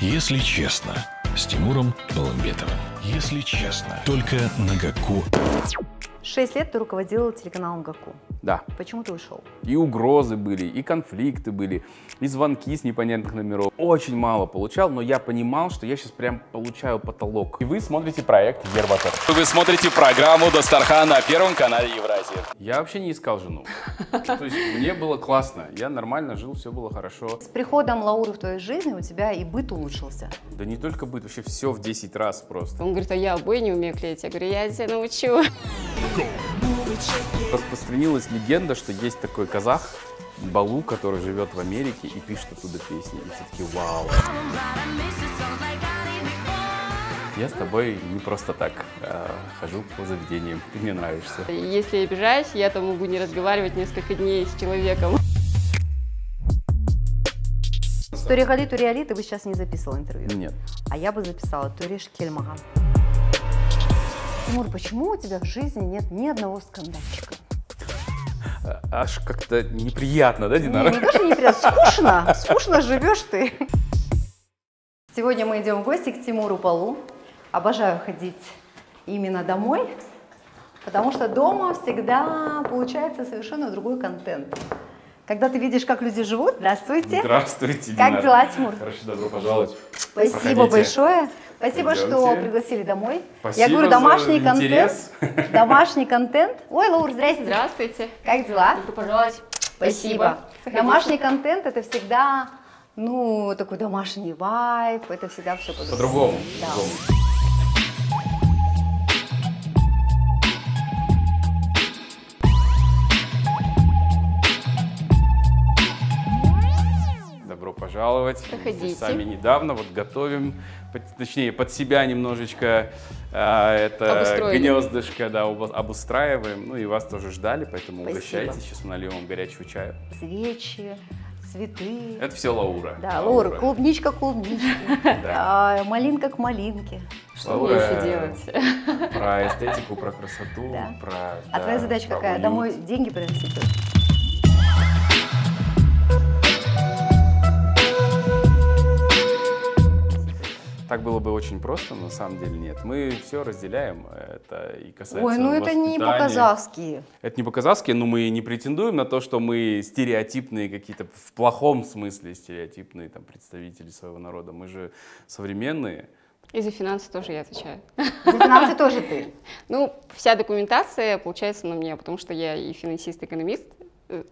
Если честно, с Тимуром Баламбетовым. Если честно, только на Гаку. Шесть лет ты руководил телеканалом ГАКУ. Да. Почему ты ушел? И угрозы были, и конфликты были, и звонки с непонятных номеров. Очень мало получал, но я понимал, что я сейчас прям получаю потолок. И вы смотрите проект Ерватер. Вы смотрите программу Достарха на Первом канале Евразия. Я вообще не искал жену. То есть мне было классно, я нормально жил, все было хорошо. С приходом Лауры в твоей жизни у тебя и быт улучшился. Да не только быт, вообще все в 10 раз просто. Он говорит, а я обои не умею клеить. Я говорю, я тебя научу. Распространилась легенда, что есть такой казах, Балу, который живет в Америке и пишет оттуда песни. И все таки вау. Я с тобой не просто так а, хожу по заведениям. Ты мне нравишься. Если я обижаюсь, я то могу не разговаривать несколько дней с человеком. С Турихали Туриалиты вы сейчас не записывал интервью? Нет. А я бы записала Туриш Кельмага. Тимур, почему у тебя в жизни нет ни одного скандальчика? А, аж как-то неприятно, да, Динара? Не, не даже неприятно, скучно, скучно живешь ты. Сегодня мы идем в гости к Тимуру Полу. Обожаю ходить именно домой, потому что дома всегда получается совершенно другой контент. Когда ты видишь, как люди живут, здравствуйте. Здравствуйте, Динара. Как дела, Тимур? Хорошо, добро пожаловать. Спасибо Проходите. большое. Спасибо, Идемте. что пригласили домой. Спасибо Я говорю, домашний контент. Интерес. Домашний контент. Ой, Лаур, здрасте. Здравствуйте. Как дела? Добро пожаловать. Спасибо. Заходите. Домашний контент это всегда, ну, такой домашний вайп, это всегда все по-другому. По-другому. Да. добро пожаловать. Проходите. Мы сами недавно вот готовим, точнее, под себя немножечко а, это гнездышко да, обустраиваем. Ну и вас тоже ждали, поэтому Спасибо. угощайтесь. Сейчас мы нальем вам горячего чая. Свечи цветы. Это все Лаура. Да, Лаура, Лаура клубничка клубничка, а, малинка к малинке. Что Лаура, еще делать? Про эстетику, про красоту, да. про... А твоя задача какая? Домой деньги приносить? Так было бы очень просто, но на самом деле нет. Мы все разделяем, это и касается Ой, ну это не по-казахски. Это не по-казахски, но мы не претендуем на то, что мы стереотипные какие-то, в плохом смысле стереотипные там, представители своего народа. Мы же современные. И за финансы тоже я отвечаю. За финансы тоже ты? Ну, вся документация получается на мне, потому что я и финансист, и экономист. Э,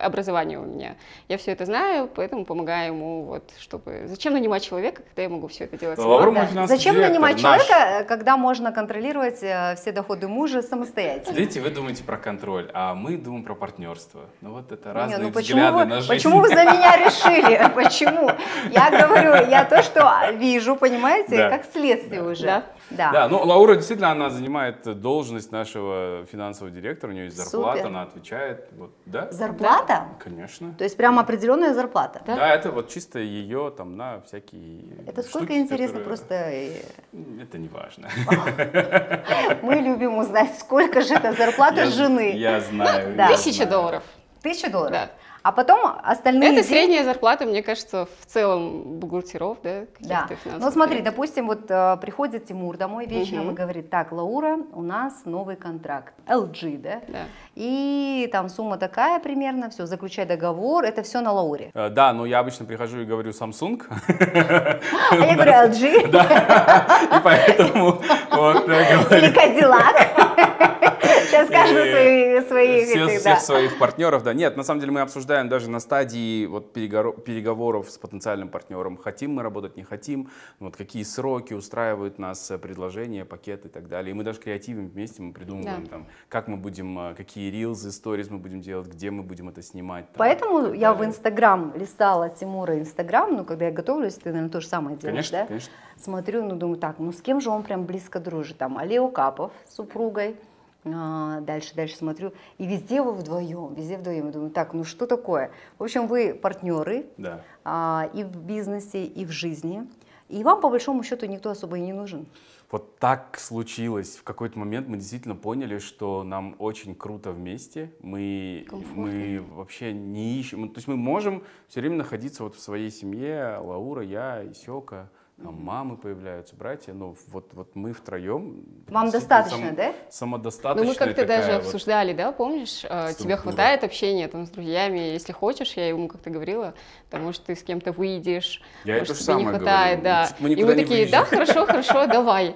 образование у меня. Я все это знаю, поэтому помогаю ему, вот, чтобы... Зачем нанимать человека, когда я могу все это делать сама? Да. Зачем директор, нанимать наш... человека, э, когда можно контролировать э, все доходы мужа самостоятельно? Дети, вы думаете про контроль, а мы думаем про партнерство. Ну вот это разные Не, ну, почему взгляды вы, на жизнь. Почему вы за меня решили? Почему? Я говорю, я то, что вижу, понимаете, да. как следствие уже. Да. да, ну Лаура действительно, она занимает должность нашего финансового директора, у нее есть зарплата, Супер. она отвечает. Вот, да? Зарплата? Да. Конечно. То есть прямо определенная зарплата? Да? да, это вот чисто ее там на всякие Это штуки, сколько интересно которые... просто... Э, это не важно. Мы любим узнать, сколько же это зарплата жены. Я знаю. Тысяча долларов. Тысяча долларов? А потом остальные... Это деньги... средняя зарплата, мне кажется, в целом бухгалтеров, да? Да. Ну смотри, период. допустим, вот э, приходит Тимур домой вечером угу. и говорит, так, Лаура, у нас новый контракт, LG, да? Да. И там сумма такая примерно, все, заключай договор, это все на Лауре. Э, да, но я обычно прихожу и говорю Samsung. А я говорю LG. Да, и поэтому... Или Cadillac. Сейчас каждый э, свои, своих все, этих, Всех да. своих партнеров, да. Нет, на самом деле мы обсуждаем даже на стадии вот переговоров с потенциальным партнером, хотим мы работать, не хотим, вот какие сроки устраивают нас э, предложения, пакеты и так далее. И мы даже креативим вместе, мы придумываем да. там, как мы будем, э, какие рилзы, stories мы будем делать, где мы будем это снимать. Там, Поэтому я в Инстаграм листала Тимура Инстаграм, ну, когда я готовлюсь, ты, наверное, то же самое делаешь, конечно, да? Конечно. Смотрю, ну, думаю, так, ну, с кем же он прям близко дружит? Там, Алио Капов с супругой, а, дальше, дальше смотрю, и везде вы вдвоем, везде вдвоем. Я думаю, так, ну что такое? В общем, вы партнеры да. а, и в бизнесе, и в жизни, и вам, по большому счету, никто особо и не нужен. Вот так случилось. В какой-то момент мы действительно поняли, что нам очень круто вместе. Мы, мы вообще не ищем. То есть мы можем все время находиться вот в своей семье, Лаура, я, Исека mm мамы появляются, братья, но вот, вот мы втроем... Вам достаточно, сам, да? Самодостаточно. Ну, мы как-то даже вот обсуждали, да, помнишь? Э, Структура. Тебе хватает общения там с друзьями, если хочешь, я ему как-то говорила, потому что ты с кем-то выйдешь, я это самое не хватает, говорю. да. Мы и мы такие, выезжаем. да, хорошо, хорошо, давай.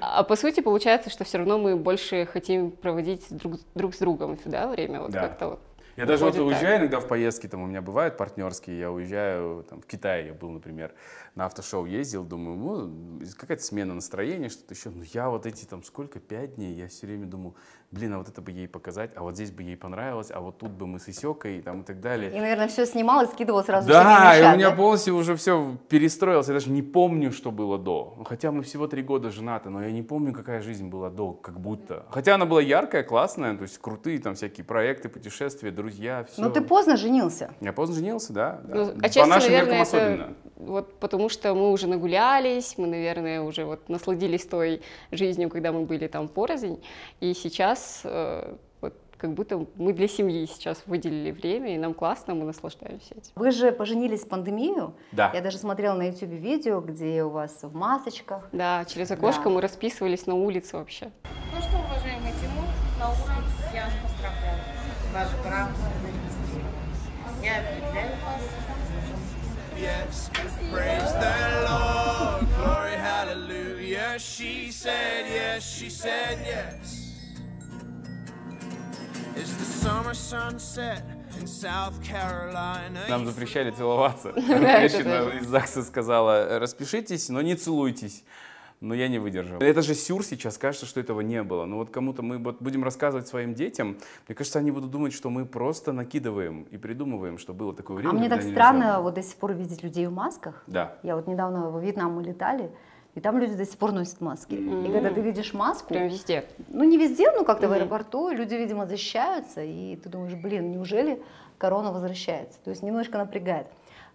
А, а, по сути получается, что все равно мы больше хотим проводить друг, друг с другом, сюда время вот да. как-то вот. Я даже вот уезжаю так. иногда в поездки, там у меня бывают партнерские, я уезжаю, там, в Китай я был, например, на автошоу ездил, думаю, ну, какая-то смена настроения, что-то еще. Ну, я вот эти там сколько, пять дней, я все время думаю блин, а вот это бы ей показать, а вот здесь бы ей понравилось, а вот тут бы мы с Исекой там, и так далее. И, наверное, все снимал и скидывал сразу Да, и у меня полностью уже все перестроилось, я даже не помню, что было до. Хотя мы всего три года женаты, но я не помню, какая жизнь была до, как будто. Хотя она была яркая, классная, то есть крутые там всякие проекты, путешествия, друзья, все. Но ну, ты поздно женился. Я поздно женился, да. да. отчасти, ну, По а нашим наверное, меркам особенно. вот потому что мы уже нагулялись, мы, наверное, уже вот насладились той жизнью, когда мы были там порознь, и сейчас сейчас э, вот как будто мы для семьи сейчас выделили время, и нам классно, мы наслаждаемся этим. Вы же поженились в пандемию. Да. Я даже смотрела на YouTube видео, где у вас в масочках. Да, через окошко да. мы расписывались на улице вообще. Ну что, уважаемый Тимур, на ужин я вас поздравляю. Ваш брак Я объявляю вас. Yes, praise the Lord, glory, hallelujah. She said yes, she said yes. Нам запрещали целоваться. Женщина из ЗАГСа сказала, распишитесь, но не целуйтесь. Но я не выдержал. Это же сюр сейчас, кажется, что этого не было. Но вот кому-то мы будем рассказывать своим детям, мне кажется, они будут думать, что мы просто накидываем и придумываем, что было такое а время. А мне так странно вот до сих пор видеть людей в масках. Да. Я вот недавно в Вьетнам мы летали, и там люди до сих пор носят маски. Mm-hmm. И когда ты видишь маску... Прям везде. Ну, не везде, но как-то mm-hmm. в аэропорту люди, видимо, защищаются. И ты думаешь, блин, неужели корона возвращается? То есть немножко напрягает.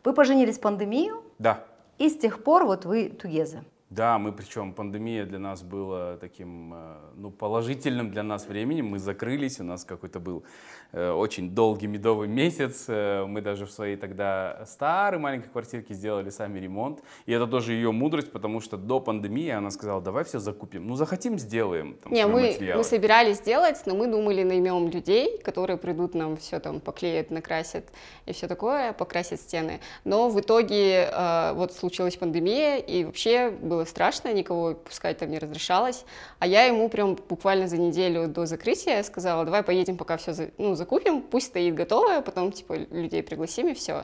Вы поженились в пандемию. Да. И с тех пор вот вы тугезы. Да, мы причем, пандемия для нас была таким, э, ну, положительным для нас временем. Мы закрылись, у нас какой-то был э, очень долгий медовый месяц. Э, мы даже в своей тогда старой маленькой квартирке сделали сами ремонт. И это тоже ее мудрость, потому что до пандемии она сказала, давай все закупим. Ну, захотим, сделаем. Там, Не, мы, мы собирались делать, но мы думали, наймем людей, которые придут нам все там поклеят, накрасят и все такое, покрасят стены. Но в итоге э, вот случилась пандемия, и вообще было было страшно, никого пускать там не разрешалось. А я ему прям буквально за неделю до закрытия сказала, давай поедем, пока все ну, закупим, пусть стоит готовое, потом типа людей пригласим и все.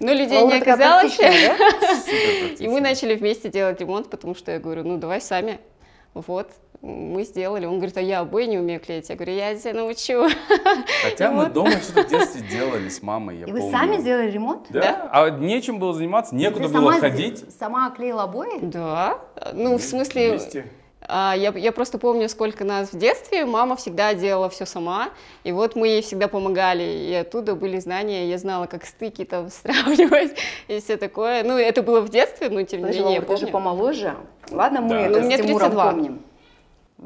Но людей Лаура не оказалось. Да? И мы начали вместе делать ремонт, потому что я говорю, ну давай сами. Вот, мы сделали. Он говорит, а я обои не умею клеить. Я говорю, я тебя научу. Хотя мы дома что-то в детстве делали с мамой, я И вы сами сделали ремонт? Да. А нечем было заниматься, некуда было ходить. сама клеила обои? Да. Ну, в смысле... А, я, я просто помню, сколько нас в детстве, мама всегда делала все сама, и вот мы ей всегда помогали, и оттуда были знания, я знала, как стыки там сравнивать и все такое. Ну, это было в детстве, но тем не менее я помню. Ты же помоложе. Ладно, мы да. это ну, с Тимуром 32. помним.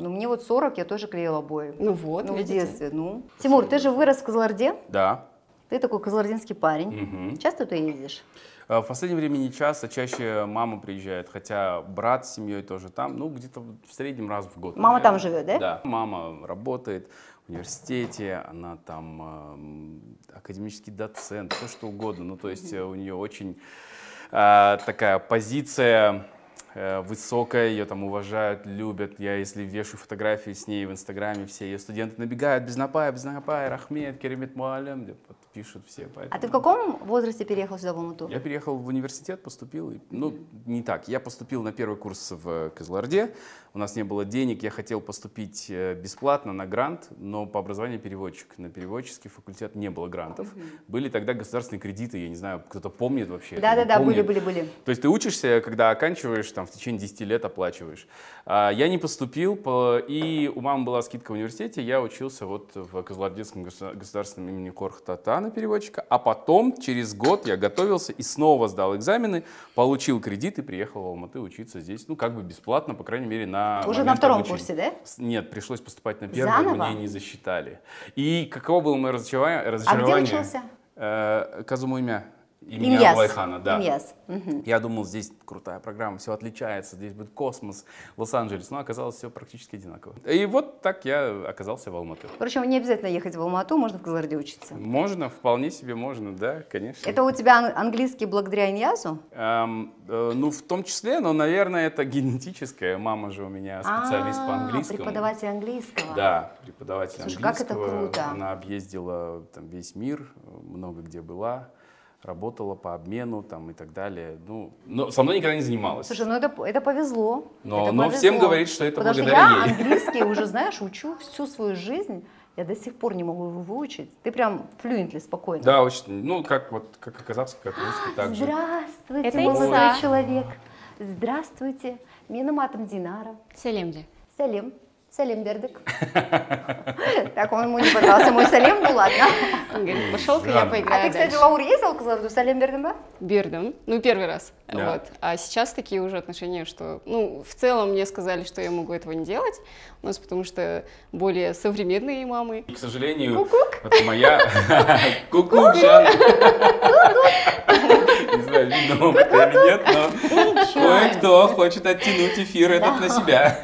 Ну, мне вот 40, я тоже клеила обои. Ну вот, ну, видите. в детстве, ну. Тимур, ты же вырос в Казларде? Да. Ты такой казлардинский парень. Угу. Часто ты ездишь? Э, в последнее время не часто, чаще мама приезжает, хотя брат с семьей тоже там, ну, где-то в среднем раз в год. Мама наверное. там живет, да? Да. Мама работает в университете, она там э, академический доцент, все что угодно. Ну, то есть э, у нее очень э, такая позиция Э, высокая, ее там уважают, любят. Я, если вешаю фотографии с ней в Инстаграме, все ее студенты набегают, без напая, без напая, Рахмет, Керемет Муалем. Вот пишут все. Поэтому... А ты в каком возрасте переехал сюда в Алмату? Я переехал в университет, поступил. ну, не так. Я поступил на первый курс в э, Кызыларде. У нас не было денег. Я хотел поступить э, бесплатно на грант, но по образованию переводчик. На переводческий факультет не было грантов. Угу. Были тогда государственные кредиты. Я не знаю, кто-то помнит вообще. Да-да-да, были, были, были. То есть ты учишься, когда оканчиваешь, там, в течение 10 лет оплачиваешь. А, я не поступил, и у мамы была скидка в университете. Я учился вот в Кызылардинском государственном имени Корхтата на переводчика, а потом через год я готовился и снова сдал экзамены, получил кредит и приехал в Алматы учиться здесь, ну как бы бесплатно, по крайней мере на уже на втором обучения. курсе, да? Нет, пришлось поступать на первый, Заново? мне не засчитали. И каково было мое разочарование? А где учился? Э, Казуму Имени Ильяс. Абайхана, да. Ильяс. Угу. Я думал, здесь крутая программа, все отличается, здесь будет космос, Лос-Анджелес, но оказалось все практически одинаково. И вот так я оказался в Алматы. Причем не обязательно ехать в Алмату, можно в Казарде учиться. Можно, вполне себе можно, да, конечно. Это у тебя английский благодаря Иньязу? Эм, э, ну, в том числе, но, наверное, это генетическое. Мама же у меня а, специалист а -а -а, по английскому. преподаватель английского. Да, преподаватель Слушай, английского. как это круто. Она объездила там весь мир, э, много где была работала по обмену там и так далее. Ну, но со мной никогда не занималась. Слушай, ну это, это повезло. Но, это но повезло. всем говорит, что это Потому благодаря что я ей. английский уже, знаешь, учу всю свою жизнь. Я до сих пор не могу его выучить. Ты прям флюентли спокойно. Да, очень. Ну, как вот как и казахский, как русский, так же. Здравствуйте, молодой человек. Здравствуйте. Менаматом Динара. Селемди. Селем. Салим бердік. Так, он ему не понравился мой Салим был ну ладно. Он говорит, пошел-ка я поиграю А ты, кстати, Лаур ездил к Золоту, Салим бердің ба? Бердім, ну первый раз. Вот. А сейчас такие уже отношения, что, ну, в целом мне сказали, что я могу этого не делать, у нас потому что более современные мамы. И, к сожалению, Кукук. вот моя... Кукук, Жанна. Не знаю, видно вам это или нет, но кое-кто хочет оттянуть эфир этот на себя.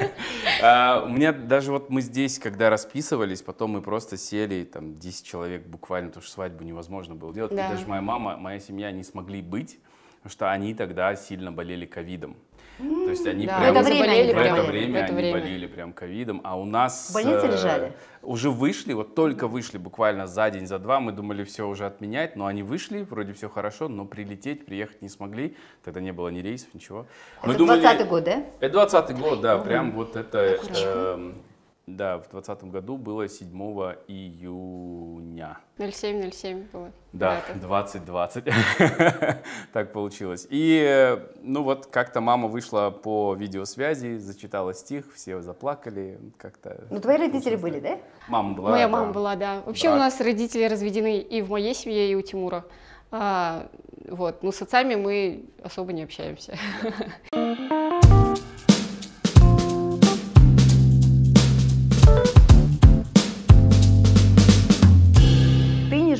А, у меня даже вот мы здесь, когда расписывались, потом мы просто сели, там, 10 человек буквально, потому что свадьбу невозможно было делать. Да. И даже моя мама, моя семья не смогли быть, потому что они тогда сильно болели ковидом. То есть они да. прям это время, они в, это время, в это время они болели прям ковидом, а у нас... больницы больнице э, лежали? Уже вышли, вот только вышли буквально за день, за два, мы думали все уже отменять, но они вышли, вроде все хорошо, но прилететь, приехать не смогли, тогда не было ни рейсов, ничего. Это мы 20 думали, год, да? Это 20 год, да, прям вот это... Э, да, в двадцатом году было 7 июня. 07-07 было. Да, да 2020. так получилось. И, ну вот, как-то мама вышла по видеосвязи, зачитала стих, все заплакали, как-то... Ну, твои родители были, да? Мама была, Моя да. мама была, да. Вообще брак. у нас родители разведены и в моей семье, и у Тимура. А, вот, ну с отцами мы особо не общаемся.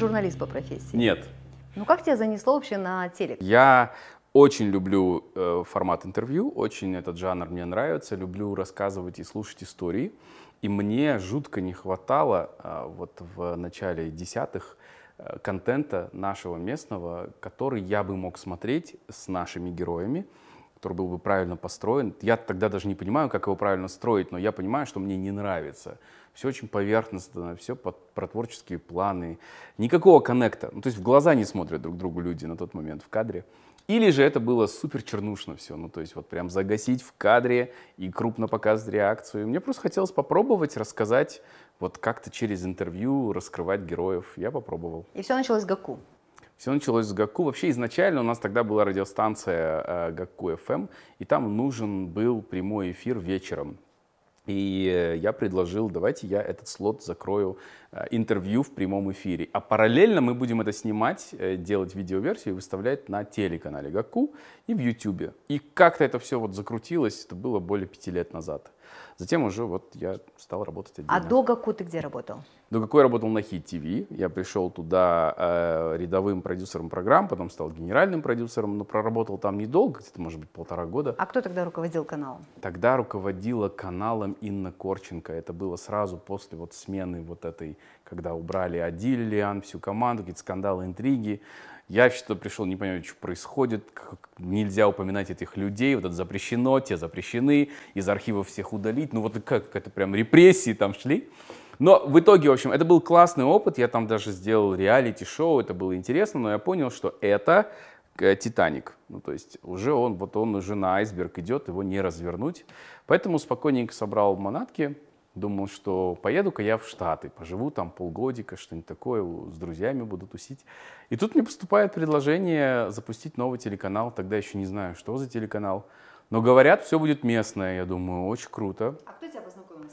журналист по профессии? Нет. Ну как тебя занесло вообще на телек? Я очень люблю э, формат интервью, очень этот жанр мне нравится, люблю рассказывать и слушать истории. И мне жутко не хватало э, вот в начале десятых э, контента нашего местного, который я бы мог смотреть с нашими героями, который был бы правильно построен. Я тогда даже не понимаю, как его правильно строить, но я понимаю, что мне не нравится. Все очень поверхностно, все под, про творческие планы. Никакого коннекта. Ну, то есть в глаза не смотрят друг другу люди на тот момент в кадре. Или же это было супер чернушно все. Ну, то есть вот прям загасить в кадре и крупно показать реакцию. Мне просто хотелось попробовать рассказать вот как-то через интервью раскрывать героев. Я попробовал. И все началось с Гаку. Все началось с Гаку. Вообще изначально у нас тогда была радиостанция э, Гаку FM, эм, и там нужен был прямой эфир вечером. И э, я предложил, давайте я этот слот закрою э, интервью в прямом эфире. А параллельно мы будем это снимать, делать видеоверсию и выставлять на телеканале Гаку и в Ютубе. И как-то это все вот закрутилось, это было более пяти лет назад. Затем уже вот я стал работать а отдельно. А до Гаку ты где работал? До Гаку я работал на Hit TV. Я пришел туда э, рядовым продюсером программ, потом стал генеральным продюсером, но проработал там недолго, где-то, может быть, полтора года. А кто тогда руководил каналом? Тогда руководила каналом Инна Корченко. Это было сразу после вот смены вот этой, когда убрали Адиль, Лиан, всю команду, какие-то скандалы, интриги. Я что пришел, не понимаю, что происходит, как, нельзя упоминать этих людей, вот это запрещено, те запрещены, из архива всех удалить, ну вот как это прям репрессии там шли. Но в итоге, в общем, это был классный опыт, я там даже сделал реалити-шоу, это было интересно, но я понял, что это э, Титаник. Ну, то есть уже он, вот он уже на айсберг идет, его не развернуть. Поэтому спокойненько собрал манатки, Думал, что поеду-ка я в Штаты, поживу там полгодика, что-нибудь такое, с друзьями буду тусить. И тут мне поступает предложение запустить новый телеканал, тогда еще не знаю, что за телеканал. Но говорят, все будет местное, я думаю, очень круто. А кто тебя познакомил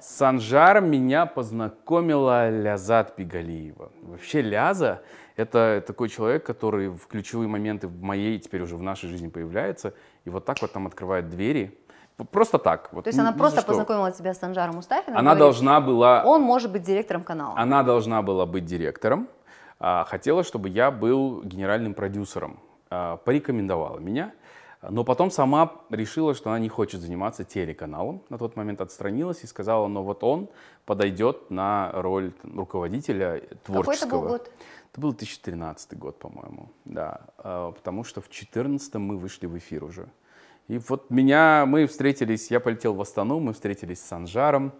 с Санжаром? Кстати? меня познакомила Лязат Пигалиева. Вообще Ляза — это такой человек, который в ключевые моменты в моей, теперь уже в нашей жизни появляется, и вот так вот там открывает двери, Просто так. Вот, То есть она просто познакомила тебя с Анжаром Мустафиным? Она говорит, должна была... Он может быть директором канала. Она должна была быть директором. А, хотела, чтобы я был генеральным продюсером. А, порекомендовала меня. Но потом сама решила, что она не хочет заниматься телеканалом. На тот момент отстранилась и сказала, но «Ну вот он подойдет на роль там, руководителя творческого. Какой это был год? Это был 2013 год, по-моему, да. А, потому что в 2014 мы вышли в эфир уже. И вот меня, мы встретились, я полетел в Астану, мы встретились с Санжаром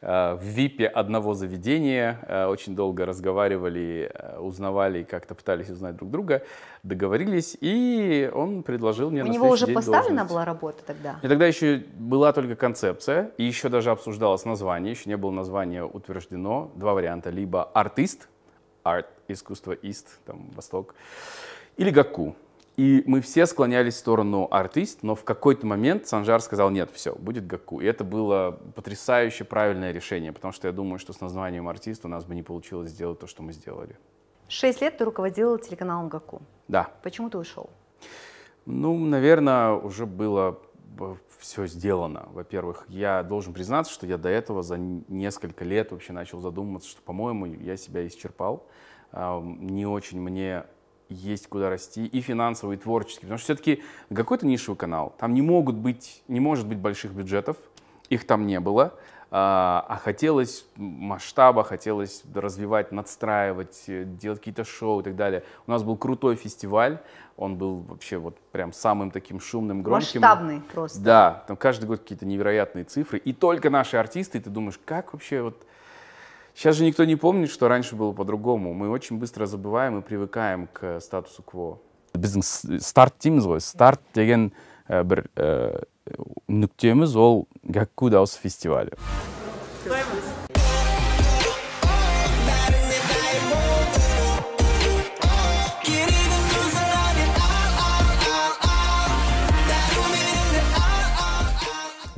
э, в випе одного заведения, э, очень долго разговаривали, э, узнавали, как-то пытались узнать друг друга, договорились, и он предложил мне У на него уже поставлена должность. была работа тогда? И тогда еще была только концепция, и еще даже обсуждалось название, еще не было названия утверждено, два варианта, либо артист, арт, искусство, ист, там, восток, или гаку, и мы все склонялись в сторону артист, но в какой-то момент Санжар сказал, нет, все, будет Гаку. И это было потрясающе правильное решение, потому что я думаю, что с названием артист у нас бы не получилось сделать то, что мы сделали. Шесть лет ты руководил телеканалом Гаку. Да. Почему ты ушел? Ну, наверное, уже было все сделано. Во-первых, я должен признаться, что я до этого за несколько лет вообще начал задумываться, что, по-моему, я себя исчерпал. Не очень мне есть куда расти и финансово, и творчески. Потому что все-таки какой-то нишевый канал. Там не могут быть, не может быть больших бюджетов, их там не было. А, а хотелось масштаба, хотелось развивать, надстраивать, э, делать какие-то шоу и так далее. У нас был крутой фестиваль, он был вообще вот прям самым таким шумным, громким. Масштабный просто. Да, там каждый год какие-то невероятные цифры. И только наши артисты, и ты думаешь, как вообще вот Сейчас же никто не помнит, что раньше было по-другому. Мы очень быстро забываем и привыкаем к э, статусу кво. біздің старт дейміз ғой старт деген ә, бір ә, нүктеміз ол гакку дауыс фестивалі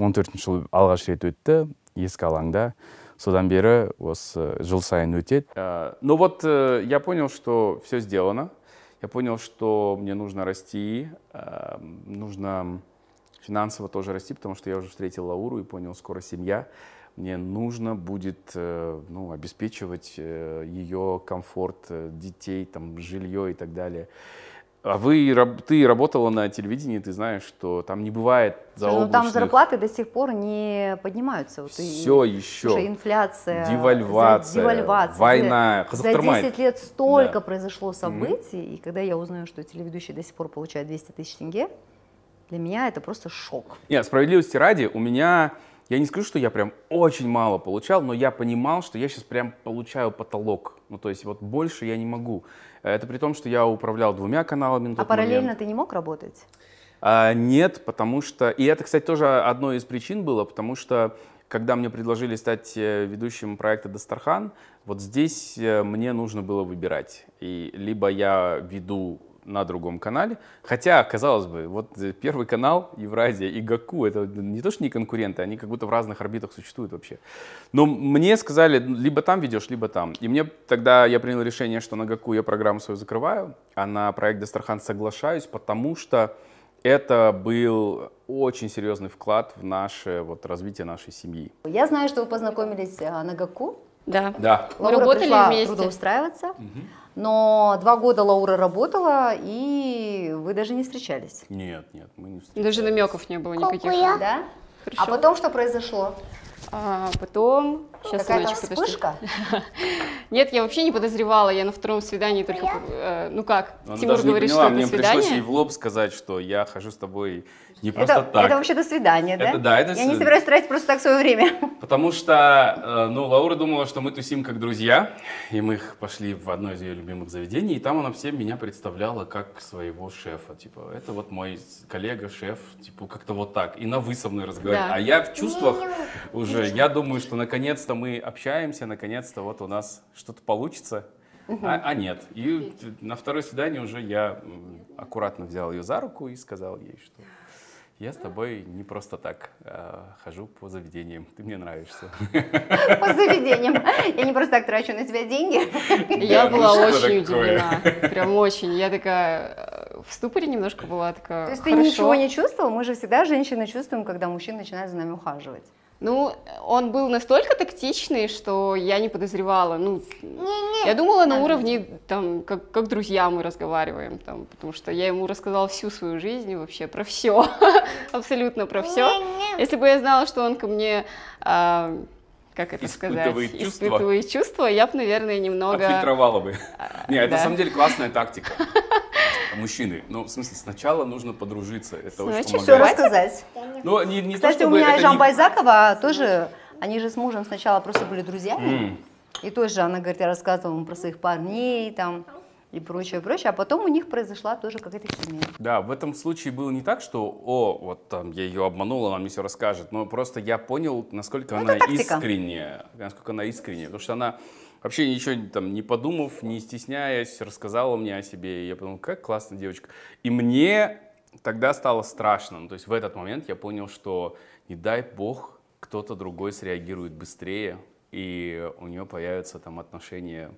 он төртінші жылы алғаш рет өтті ескі алаңда содан бері осы э, жыл сайын өтеді э, но ну вот э, я понял что все сделано я понял что мне нужно расти эм, нужно финансово тоже расти потому что я уже встретил Лауру и понял скоро семья мне нужно будет ну, обеспечивать ее комфорт детей, там, жилье и так далее. А вы, ты работала на телевидении, ты знаешь, что там не бывает заоблачных... Ну, там зарплаты до сих пор не поднимаются. Вот Все и, еще. Уже инфляция. Девальвация. Девальвация. Война. За 10 лет столько да. произошло событий, mm-hmm. и когда я узнаю, что телеведущий до сих пор получает 200 тысяч тенге, для меня это просто шок. Нет, справедливости ради, у меня... Я не скажу, что я прям очень мало получал, но я понимал, что я сейчас прям получаю потолок. Ну, то есть вот больше я не могу. Это при том, что я управлял двумя каналами. На а тот а параллельно момент. ты не мог работать? А, нет, потому что... И это, кстати, тоже одной из причин было, потому что когда мне предложили стать э, ведущим проекта «Дастархан», вот здесь э, мне нужно было выбирать. И либо я веду на другом канале. Хотя, казалось бы, вот э, Первый канал, Евразия и Гаку, это не то, что не конкуренты, они как будто в разных орбитах существуют вообще. Но мне сказали, ну, либо там ведешь, либо там. И мне тогда я принял решение, что на Гаку я программу свою закрываю, а на проект Дастархан соглашаюсь, потому что это был очень серьезный вклад в наше вот, развитие нашей семьи. Я знаю, что вы познакомились а, на ГАКу. Да. да. Мы Лаура работали вместе. трудоустраиваться. Угу. Но два года Лаура работала, и вы даже не встречались. Нет, нет, мы не встречались. Даже намеков не было никаких. Да? А Хорошо. А потом что произошло? А потом Сейчас, Какая-то вспышка? Нет, я вообще не подозревала, я на втором свидании только, э, ну как, ну, Она Тимур говорит, не поняла, что мне это свидание. пришлось ей в лоб сказать, что я хожу с тобой не просто это, так. Это вообще до свидания, да? Это, да, это... Я не собираюсь тратить просто так свое время. Потому что, э, ну, Лаура думала, что мы тусим как друзья, и мы их пошли в одно из ее любимых заведений, и там она всем меня представляла как своего шефа, типа, это вот мой коллега, шеф, типа, как-то вот так, и на вы со мной разговаривали. Да. А я в чувствах уже, я думаю, что наконец что мы общаемся, наконец-то вот у нас что-то получится. А, а нет. И на второе свидание уже я аккуратно взял ее за руку и сказал ей, что я с тобой не просто так э, хожу по заведениям. Ты мне нравишься. По заведениям. Я не просто так трачу на тебя деньги. Я была очень удивлена. Прям очень. Я такая э, в ступоре немножко была такая. То есть ты ничего не чувствовал? Мы же всегда женщины чувствуем, когда мужчина начинает за нами ухаживать. Ну, он был настолько тактичный, что я не подозревала. Ну, не, не. я думала на уровне, там, как, как друзья мы разговариваем, там, потому что я ему рассказала всю свою жизнь вообще про все, абсолютно про все. Если бы я знала, что он ко мне... А, как это испытывает сказать, чувства. испытывает чувства, я бы, наверное, немного... Отфильтровала бы. А, не, это на самом деле классная тактика. Мужчины, ну, в смысле, сначала нужно подружиться, это ну, очень помогает. все рассказать. Ну, Кстати, у меня Жан Байзакова а тоже, они же с мужем сначала просто были друзьями. И тоже она, говорит, я рассказывала ему про своих парней, там, и прочее, прочее. А потом у них произошла тоже какая-то химия. Да, в этом случае было не так, что, о, вот там я ее обманула, она мне все расскажет. Но просто я понял, насколько ну, она искренняя. Насколько она искренняя. Потому что она вообще ничего там не подумав, не стесняясь, рассказала мне о себе. И я подумал, как классная девочка. И мне тогда стало страшно. Ну, то есть в этот момент я понял, что не дай бог кто-то другой среагирует быстрее, и у нее появятся там отношения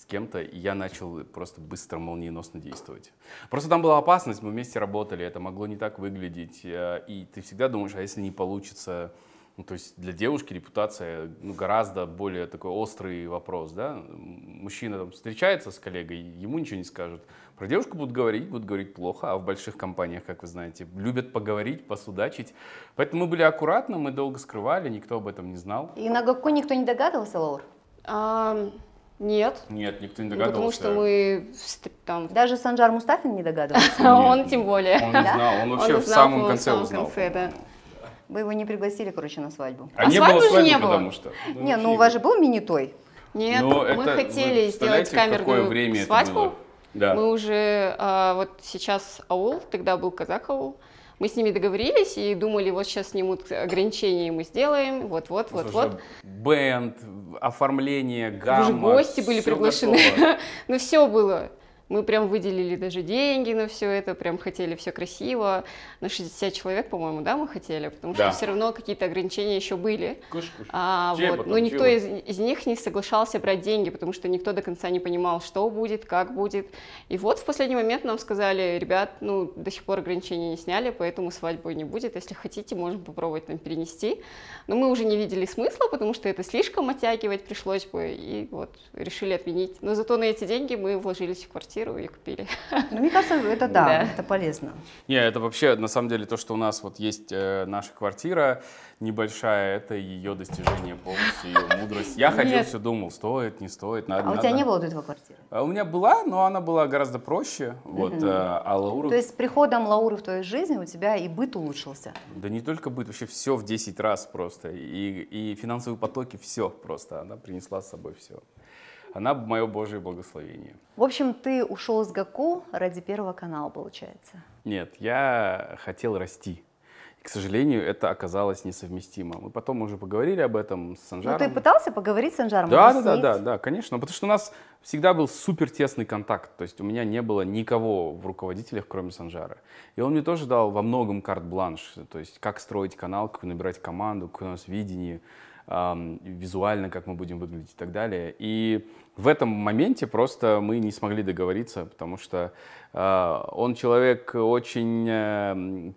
с кем-то, и я начал просто быстро, молниеносно действовать. Просто там была опасность, мы вместе работали, это могло не так выглядеть, э, и ты всегда думаешь, а если не получится, ну, то есть для девушки репутация ну, гораздо более такой острый вопрос, да? Мужчина там встречается с коллегой, ему ничего не скажут. Про девушку будут говорить, будут говорить плохо, а в больших компаниях, как вы знаете, любят поговорить, посудачить. Поэтому мы были аккуратны, мы долго скрывали, никто об этом не знал. И на какой никто не догадывался, Лаур? Um... Нет. Нет, никто не ну, догадался. Потому что мы там... Даже Санжар Мустафин не догадывался. Он тем более. Он знал, он вообще в самом конце узнал. Вы его не пригласили, короче, на свадьбу. А, а не свадьбы было свадьбы, не было. потому что. Ну, не, ну у вас же был мини-той. Нет, Но ну, мы это, хотели сделать камерную время свадьбу. Да. Мы уже, а, вот сейчас аул, тогда был казак аул мы с ними договорились и думали, вот сейчас снимут ограничения, и мы сделаем, вот, вот, вот, вот. Бенд, оформление, гамма. Уже гости были приглашены. ну, все было. Мы прям выделили даже деньги на все это, прям хотели все красиво. На 60 человек, по-моему, да, мы хотели, потому да. что все равно какие-то ограничения еще были. Куш, куш. А, вот. Потом, Но ну, никто из, из них не соглашался брать деньги, потому что никто до конца не понимал, что будет, как будет. И вот в последний момент нам сказали, ребят, ну, до сих пор ограничения не сняли, поэтому свадьбы не будет. Если хотите, можем попробовать там перенести. Но мы уже не видели смысла, потому что это слишком оттягивать пришлось бы, и вот решили отменить. Но зато на эти деньги мы вложились в квартиру квартиру и купили. Ну, мне кажется, это да, да. это полезно. Не, это вообще, на самом деле, то, что у нас вот есть э, наша квартира небольшая, это ее достижение полностью, ее мудрость. Я ходил, все думал, стоит, не стоит, надо. А у тебя не было до этого квартиры? А у меня была, но она была гораздо проще. Вот, э, а Лаура... То есть с приходом Лауры в твою жизнь у тебя и быт улучшился? Да не только быт, вообще все в 10 раз просто. И, и финансовые потоки, все просто. Она принесла с собой все она мое Божье благословение. В общем, ты ушел с ГАКУ ради Первого канала, получается? Нет, я хотел расти. к сожалению, это оказалось несовместимо. Мы потом уже поговорили об этом с ну, Санжаром. Ну, ты пытался поговорить с Санжаром? Да, да, да, да, да, конечно. Потому что у нас всегда был супер тесный контакт. То есть у меня не было никого в руководителях, кроме Санжара. И он мне тоже дал во многом карт-бланш. То есть как строить канал, как набирать команду, какое у нас видение визуально, как мы будем выглядеть и так далее. И в этом моменте просто мы не смогли договориться, потому что а, он человек очень э, эм,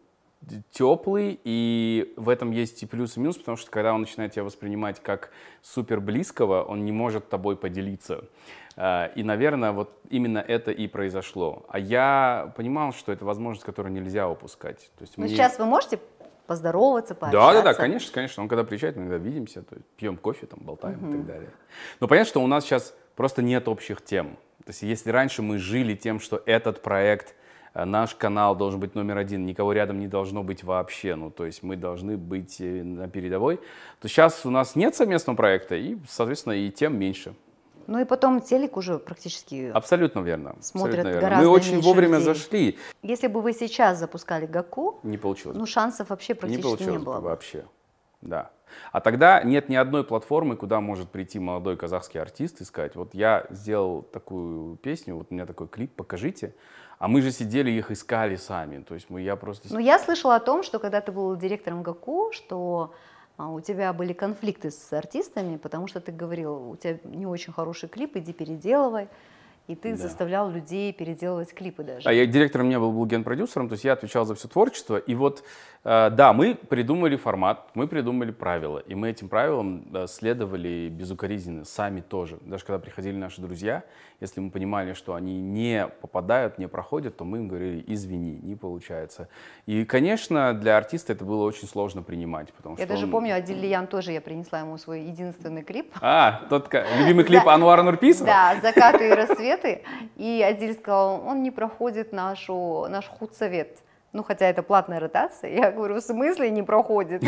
теплый, и в этом есть и плюс, и минус, потому что когда он начинает тебя воспринимать как супер близкого, он не может тобой поделиться. А, и, наверное, вот именно это и произошло. А я понимал, что это возможность, которую нельзя упускать. То есть Но ну, мне... сейчас вы можете поздороваться, пообщаться. Да, да, да, конечно, конечно. Он когда приезжает, мы иногда видимся, то есть пьем кофе, там, болтаем угу. и так далее. Но понятно, что у нас сейчас просто нет общих тем. То есть если раньше мы жили тем, что этот проект, э, наш канал должен быть номер один, никого рядом не должно быть вообще, ну то есть мы должны быть э, на передовой, то сейчас у нас нет совместного проекта и, соответственно, и тем меньше. Ну и потом телек уже практически Абсолютно верно. смотрят Абсолютно верно. гораздо Мы очень вовремя людей. зашли. Если бы вы сейчас запускали ГАКу, не получилось. ну шансов вообще практически не, получилось не было. Бы вообще. Да. А тогда нет ни одной платформы, куда может прийти молодой казахский артист и сказать, вот я сделал такую песню, вот у меня такой клип, покажите. А мы же сидели их искали сами. То есть мы, я просто... Ну, я слышала о том, что когда ты был директором ГАКУ, что а у тебя были конфликты с артистами, потому что ты говорил, у тебя не очень хороший клип, иди переделывай. И ты да. заставлял людей переделывать клипы даже. А я директором не был, был ген то есть я отвечал за все творчество. И вот Э, да, мы придумали формат, мы придумали правила, и мы этим правилам э, следовали безукоризненно, сами тоже. Даже когда приходили наши друзья, если мы понимали, что они не попадают, не проходят, то мы им говорили, извини, не получается. И, конечно, для артиста это было очень сложно принимать, потому я что... даже он... помню, Адильян тоже, я принесла ему свой единственный клип. А, тот любимый клип Ануара Нурписа. Да, «Закаты и рассветы». И Адиль сказал, он не проходит нашу, наш худсовет. Ну, хотя это платная ротация, я говорю, в смысле не проходит?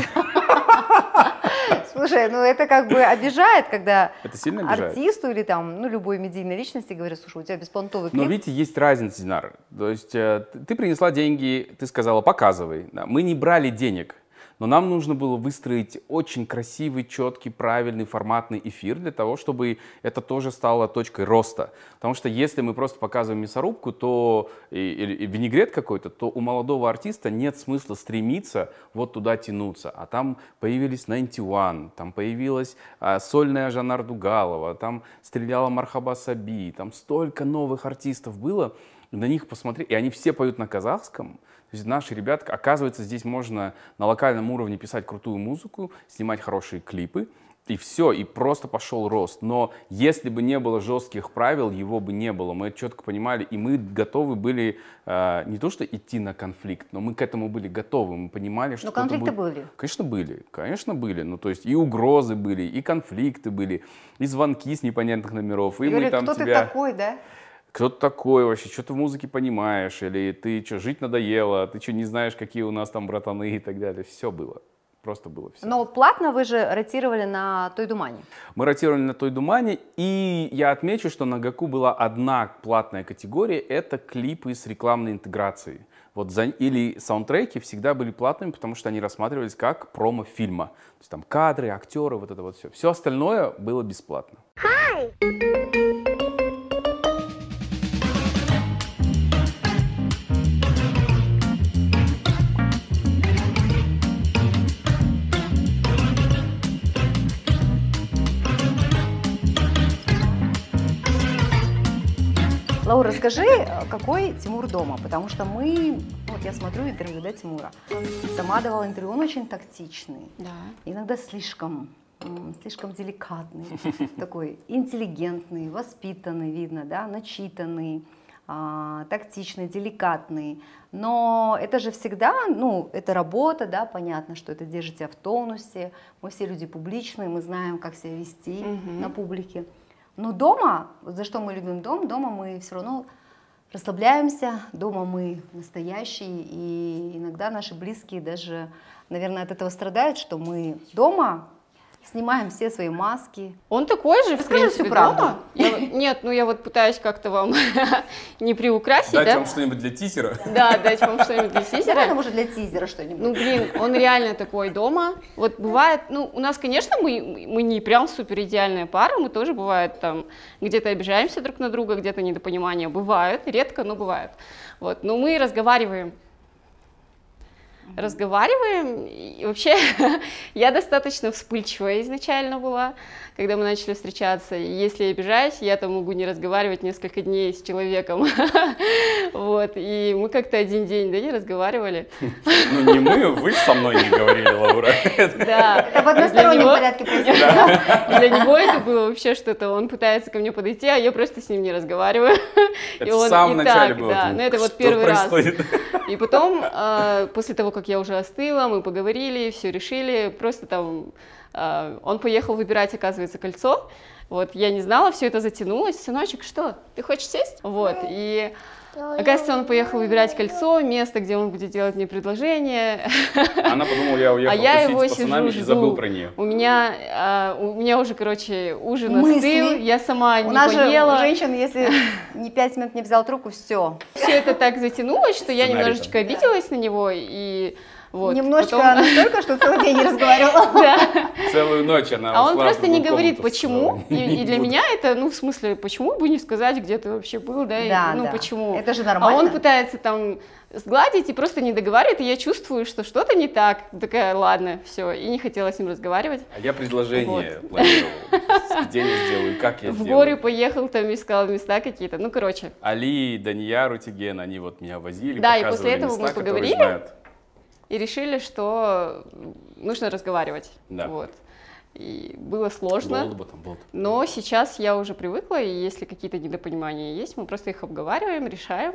Слушай, ну это как бы обижает, когда это сильно обижает? артисту или там, ну, любой медийной личности говорят, слушай, у тебя беспонтовый клип. Но видите, есть разница, Динар. То есть э, ты принесла деньги, ты сказала, показывай. Мы не брали денег но нам нужно было выстроить очень красивый, четкий, правильный, форматный эфир для того, чтобы это тоже стало точкой роста. Потому что если мы просто показываем мясорубку, то или винегрет какой-то, то у молодого артиста нет смысла стремиться вот туда тянуться. А там появились 91, там появилась а, сольная Жанар Дугалова, там стреляла Мархаба Саби, там столько новых артистов было, на них посмотреть, и они все поют на казахском, то есть наши ребята, оказывается, здесь можно на локальном уровне писать крутую музыку, снимать хорошие клипы, и все, и просто пошел рост. Но если бы не было жестких правил, его бы не было. Мы это четко понимали, и мы готовы были э, не то что идти на конфликт, но мы к этому были готовы. Мы понимали, что... Но конфликты будет... были? Конечно, были. Конечно, были. Ну, то есть и угрозы были, и конфликты были, и звонки с непонятных номеров. И, и мы говорят, там кто тебя... ты такой, да? кто ты такой вообще, что ты в музыке понимаешь, или ты что, жить надоело, ты что, не знаешь, какие у нас там братаны и так далее. Все было. Просто было все. Но платно вы же ротировали на той Думане. Мы ротировали на той Думане, и я отмечу, что на Гаку была одна платная категория, это клипы с рекламной интеграцией. Вот за, или саундтреки всегда были платными, потому что они рассматривались как промо фильма. То есть там кадры, актеры, вот это вот все. Все остальное было бесплатно. Hi! Лаура, расскажи, э, какой Тимур дома? Потому что мы, ну, вот я смотрю интервью, да, Тимура. Сама давала интервью, он очень тактичный. Да. Иногда слишком слишком деликатный, такой интеллигентный, воспитанный, видно, да, начитанный, а, тактичный, деликатный. Но это же всегда, ну, это работа, да, понятно, что это держите в тонусе. Мы все люди публичные, мы знаем, как себя вести угу. на публике. Но дома, за что мы любим дом, дома мы все равно расслабляемся, дома мы настоящие, и иногда наши близкие даже, наверное, от этого страдают, что мы дома снимаем все свои маски. Он такой же, в Расскажи принципе, всю правду. Я, нет, ну я вот пытаюсь как-то вам не приукрасить, Дать да? вам что-нибудь для тизера. Да, дать вам что-нибудь для тизера. Наверное, ну, может, для тизера что-нибудь. Ну, блин, он реально такой дома. Вот бывает, ну, у нас, конечно, мы, мы не прям супер идеальная пара, мы тоже бывает там где-то обижаемся друг на друга, где-то недопонимания бывает, редко, но бывает. Вот, но мы разговариваем разговариваем. И вообще я достаточно вспыльчивая изначально была когда мы начали встречаться. Если я обижаюсь, я там могу не разговаривать несколько дней с человеком. Вот, и мы как-то один день, да, не разговаривали. Ну, не мы, вы со мной не говорили, Лаура. Да. Это в одностороннем порядке происходило. Для него это было вообще что-то, он пытается ко мне подойти, а я просто с ним не разговариваю. Это в самом начале было. Да, но ну, это вот первый раз. И потом, а, после того, как я уже остыла, мы поговорили, все решили, просто там Э, он поехал выбирать, оказывается, кольцо. Вот, я не знала, все это затянулось. Сыночек, что, ты хочешь сесть? Вот, и Оказывается, он поехал выбирать кольцо, место, где он будет делать мне предложение. А она подумала, я уехал а я его с пацанами сижу, и забыл про нее. У меня, а, у меня уже, короче, ужин Мысли. остыл, я сама у не нас поела. Же, у женщин, если не пять минут не взял трубку, все. Все это так затянулось, что я немножечко обиделась на него и вот, Немножко потом... настолько, что целый день не разговаривала. Да. Целую ночь она А он просто не говорит, почему. И, и для меня это, ну, в смысле, почему бы не сказать, где ты вообще был, да, да и, ну, да. почему. Это же нормально. А он пытается там сгладить и просто не договаривает, и я чувствую, что что-то не так. Такая, ладно, все, и не хотела с ним разговаривать. А я предложение вот. планировал, где я сделаю, как я В сделаю. В горы поехал там искал места какие-то, ну, короче. Али, Данья, Рутиген, они вот меня возили, Да, и после этого мы поговорили и решили, что нужно разговаривать. Да. Вот. И было сложно. Болт бы там, болт. Но сейчас я уже привыкла, и если какие-то недопонимания есть, мы просто их обговариваем, решаем.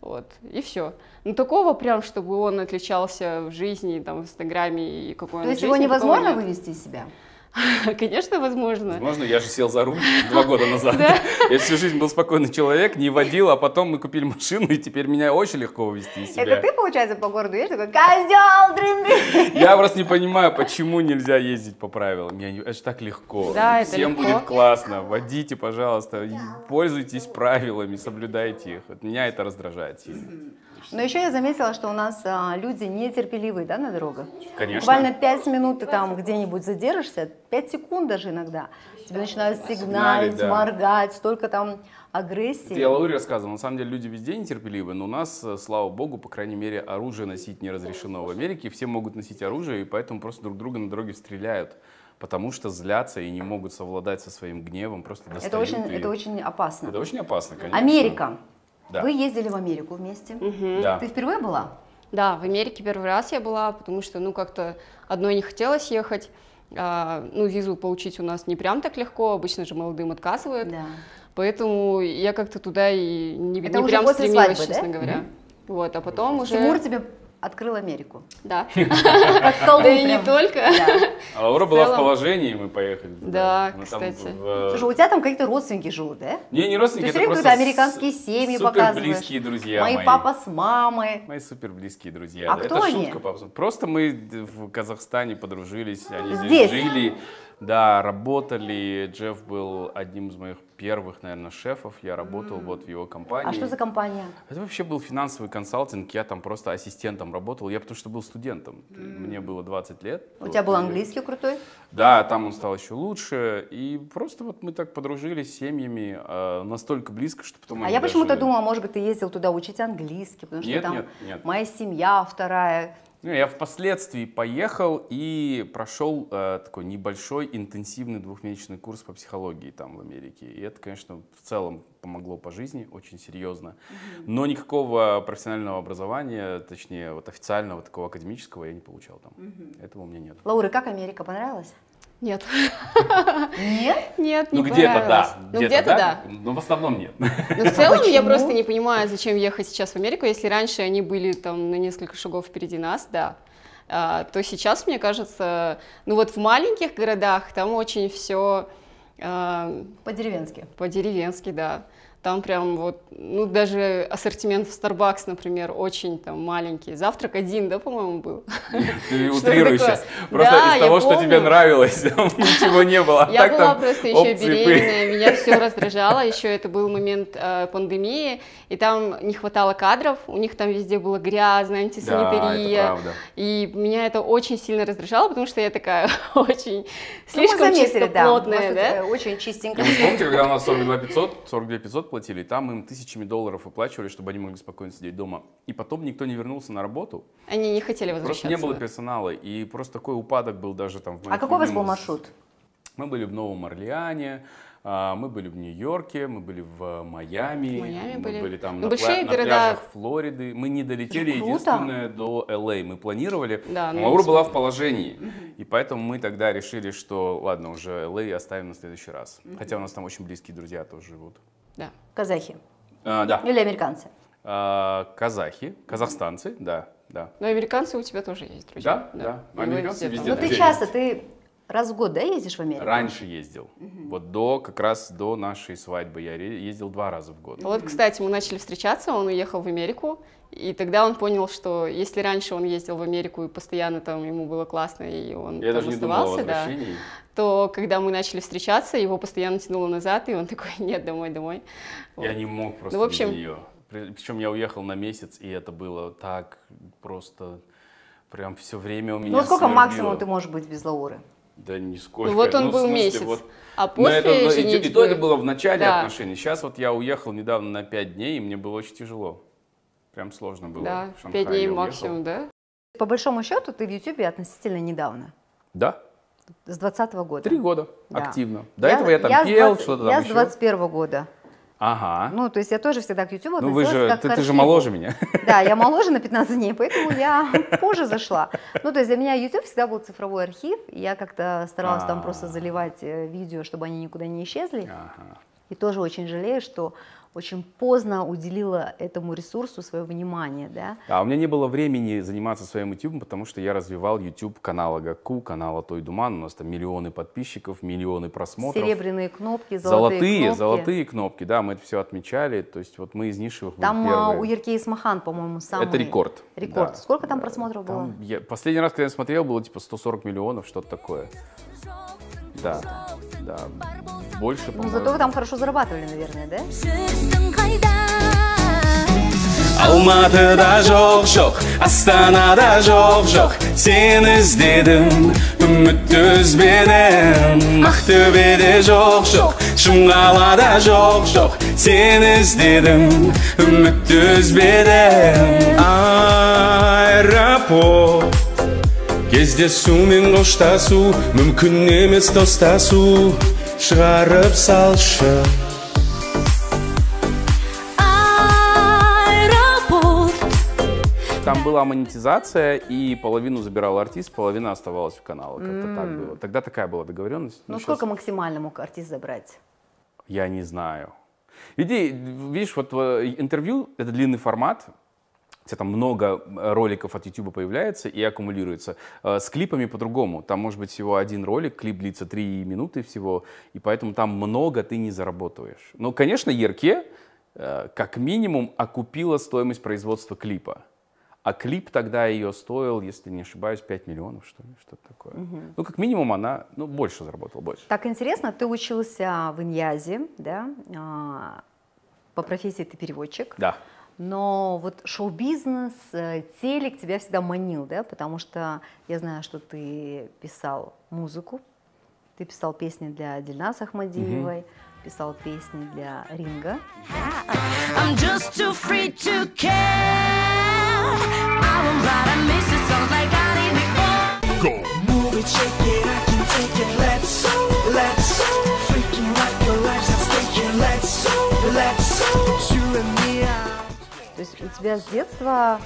Вот, и все. Но такого прям, чтобы он отличался в жизни, там, в Инстаграме и какой То То есть жизни, его невозможно вывести из себя? Конечно, возможно. Возможно, я же сел за руль два года назад. Да? Я всю жизнь был спокойный человек, не водил, а потом мы купили машину, и теперь меня очень легко вывести из себя. Это ты, получается, по городу ездишь, такой, козел, дрыми? Я просто не понимаю, почему нельзя ездить по правилам. Я, это же так легко. Да, это Всем легко. будет классно. Водите, пожалуйста, пользуйтесь правилами, соблюдайте их. От меня это раздражает сильно. Но еще я заметила, что у нас а, люди нетерпеливые, да, на дорогах? Конечно. Буквально 5 минут ты там где-нибудь задержишься, 5 секунд даже иногда. Тебе начинают сигналить, да. моргать, столько там агрессии. Это я Лауре рассказывал, на самом деле люди везде нетерпеливы, но у нас, э, слава богу, по крайней мере, оружие носить не разрешено в Америке. Все могут носить оружие, и поэтому просто друг друга на дороге стреляют потому что злятся и не могут совладать со своим гневом, просто достают. Это очень, и... это очень опасно. Это очень опасно, конечно. Америка. Да. Вы ездили в Америку вместе. Угу. Да. Ты впервые была? Да, в Америке первый раз я была, потому что, ну, как-то одной не хотелось ехать. А, ну, визу получить у нас не прям так легко, обычно же молодым отказывают. Да. Поэтому я как-то туда и не, Это не прям стремилась, свадьбы, честно да? говоря. Mm-hmm. Вот, а потом уже... Тимур тебе открыл Америку. Да. Как Да и не только. А Лаура была в положении, мы поехали. Да, кстати. Э, Слушай, у тебя там какие-то родственники живут, да? Не, не родственники, это просто американские семьи показывают. близкие друзья мои. папа с мамой. Мои супер близкие друзья. А кто они? Просто мы в Казахстане подружились, они здесь жили. Да, работали. Джефф был одним из моих первых, наверное, шефов. Я работал mm. вот в его а компании. А что за компания? Это вообще был финансовый консалтинг. Я там просто ассистентом работал. Я потому что был студентом. Mm. Мне было 20 лет. У вот, тебя был и... английский крутой? Да, там он стал еще лучше. И просто вот мы так подружились с семьями э, настолько близко, что потом... А я даже... почему-то думала, может быть, ты ездил туда учить английский, потому что там нет, нет. моя семья вторая ну, я впоследствии поехал и прошел э, такой небольшой интенсивный двухмесячный курс по психологии там в Америке. И это, конечно, в целом помогло по жизни очень серьезно. Но никакого профессионального образования, точнее, вот официального такого академического я не получал там. Этого у меня нет. Лаура, как Америка понравилась? Нет. Нет? Нет, не Ну где-то да. Ну где-то да, да. Но ну, в основном нет. Но ну, в целом я просто не понимаю, зачем ехать сейчас в Америку, если раньше они были там на несколько шагов впереди нас, да. А, то сейчас, мне кажется, ну вот в маленьких городах там очень все... А, по-деревенски. По-деревенски, да. Там прям вот, ну, даже ассортимент в Starbucks, например, очень там маленький. Завтрак один, да, по-моему, был? Ты утрируешь сейчас. Просто да, из того, что тебе нравилось, ничего не было. Я была просто еще беременная, меня все раздражало. Еще это был момент э, пандемии, и там не хватало кадров, у них там везде было грязно, антисанитария. и меня это очень сильно раздражало, потому что я такая очень ну, слишком чисто плотная. Да? Э, очень чистенькая. Вы помните, когда у нас 42 500, 42 500 платили, там им тысячами долларов выплачивали, чтобы они могли спокойно сидеть дома. И потом никто не вернулся на работу. Они не хотели возвращаться. Просто не было персонала, и просто такой упадок был даже там. В а какой у вас был маршрут? Мы были в Новом Орлеане, а, мы были в Нью-Йорке, мы были в Майами, Майами мы были, были там ну, на, пля- на пляжах Флориды. Мы не долетели Круто. единственное до Л.А. Мы планировали, да, но ну, была в положении, и поэтому мы тогда решили, что ладно, уже Л.А. оставим на следующий раз. Хотя у нас там очень близкие друзья тоже живут. Да. Казахи. А, да. Или американцы. А, казахи, казахстанцы, да. Да. Но американцы у тебя тоже есть, друзья. Да, да. да. Американцы везде. Ну ты часто, ты Раз в год, да, ездишь в Америку? Раньше ездил. Угу. Вот до, как раз до нашей свадьбы я ездил два раза в год. Вот, кстати, мы начали встречаться, он уехал в Америку, и тогда он понял, что если раньше он ездил в Америку и постоянно там ему было классно, и он я там даже оставался, не да, то когда мы начали встречаться, его постоянно тянуло назад, и он такой, нет, домой, домой. Вот. Я не мог просто ну, в общем... без нее. Причем я уехал на месяц, и это было так просто, прям все время у ну, меня Ну, сколько сверлило. максимум ты можешь быть без Лауры? Да нисколько. Ну, вот он ну, был смысле, месяц. Вот а после это, женитьбы... Ну, и, и то это было в начале да. отношений. Сейчас вот я уехал недавно на 5 дней, и мне было очень тяжело. Прям сложно было. Да, в 5 дней максимум, да? По большому счету, ты в Ютубе относительно недавно. Да. С 20 -го года. Три года да. активно. До я, этого я там я пел, что-то там Я еще. с 21 -го года. Ага. Ну, то есть я тоже всегда к YouTube ну, вы же, как ты, ты же моложе меня. Да, я моложе на 15 дней, поэтому я позже зашла. Ну, то есть для меня YouTube всегда был цифровой архив, я как-то старалась там а. просто заливать э, видео, чтобы они никуда не исчезли. И тоже очень жалею, что очень поздно уделила этому ресурсу свое внимание, да. А у меня не было времени заниматься своим YouTube, потому что я развивал YouTube канала Гаку, канала Той Думан, у нас там миллионы подписчиков, миллионы просмотров. Серебряные кнопки, золотые, золотые кнопки. Золотые кнопки, да, мы это все отмечали, то есть вот мы из нишевых Там а, первые. у Еркея Исмахан, по-моему, самый... Это рекорд. Рекорд. Да. Сколько там просмотров там было? Я... Последний раз, когда я смотрел, было типа 140 миллионов, что-то такое. Да, да. Больше, по зато вы там хорошо зарабатывали, наверное, да? алматыда жоқ жоқ астанада жоқ жоқ сені іздедім үмітті үзбедім ақтөбеде жоқ жоқ шымқалада жоқ жоқ сені іздедім үмітті үзбедім аэропорт кездесу мен қоштасу мүмкін емес достасу шығарып салшы Там была монетизация, и половину забирал артист, половина оставалась в канале Как-то mm. так было. Тогда такая была договоренность. Ну, ну сколько сейчас... максимально мог артист забрать? Я не знаю. Види, видишь, вот э, интервью — это длинный формат, у тебя там много э, роликов от YouTube появляется и аккумулируется. Э, с клипами по-другому. Там может быть всего один ролик, клип длится 3 минуты всего, и поэтому там много ты не заработаешь. Но, конечно, Ерке э, как минимум окупила стоимость производства клипа. А клип тогда ее стоил, если не ошибаюсь, 5 миллионов, что ли, что-то такое. Угу. Ну, как минимум, она ну, больше заработала, больше. Так интересно, ты учился в Иньязе, да? А, по профессии ты переводчик. Да но вот шоу-бизнес, э, телек тебя всегда манил, да, потому что я знаю, что ты писал музыку, ты писал песни для Дильнас Ахмадиевой, угу. писал песни для Ринга. I'm just too free to care. Go. Move it, shake it, I can take it. Let's, let's, freaking right. есть у тебя с детства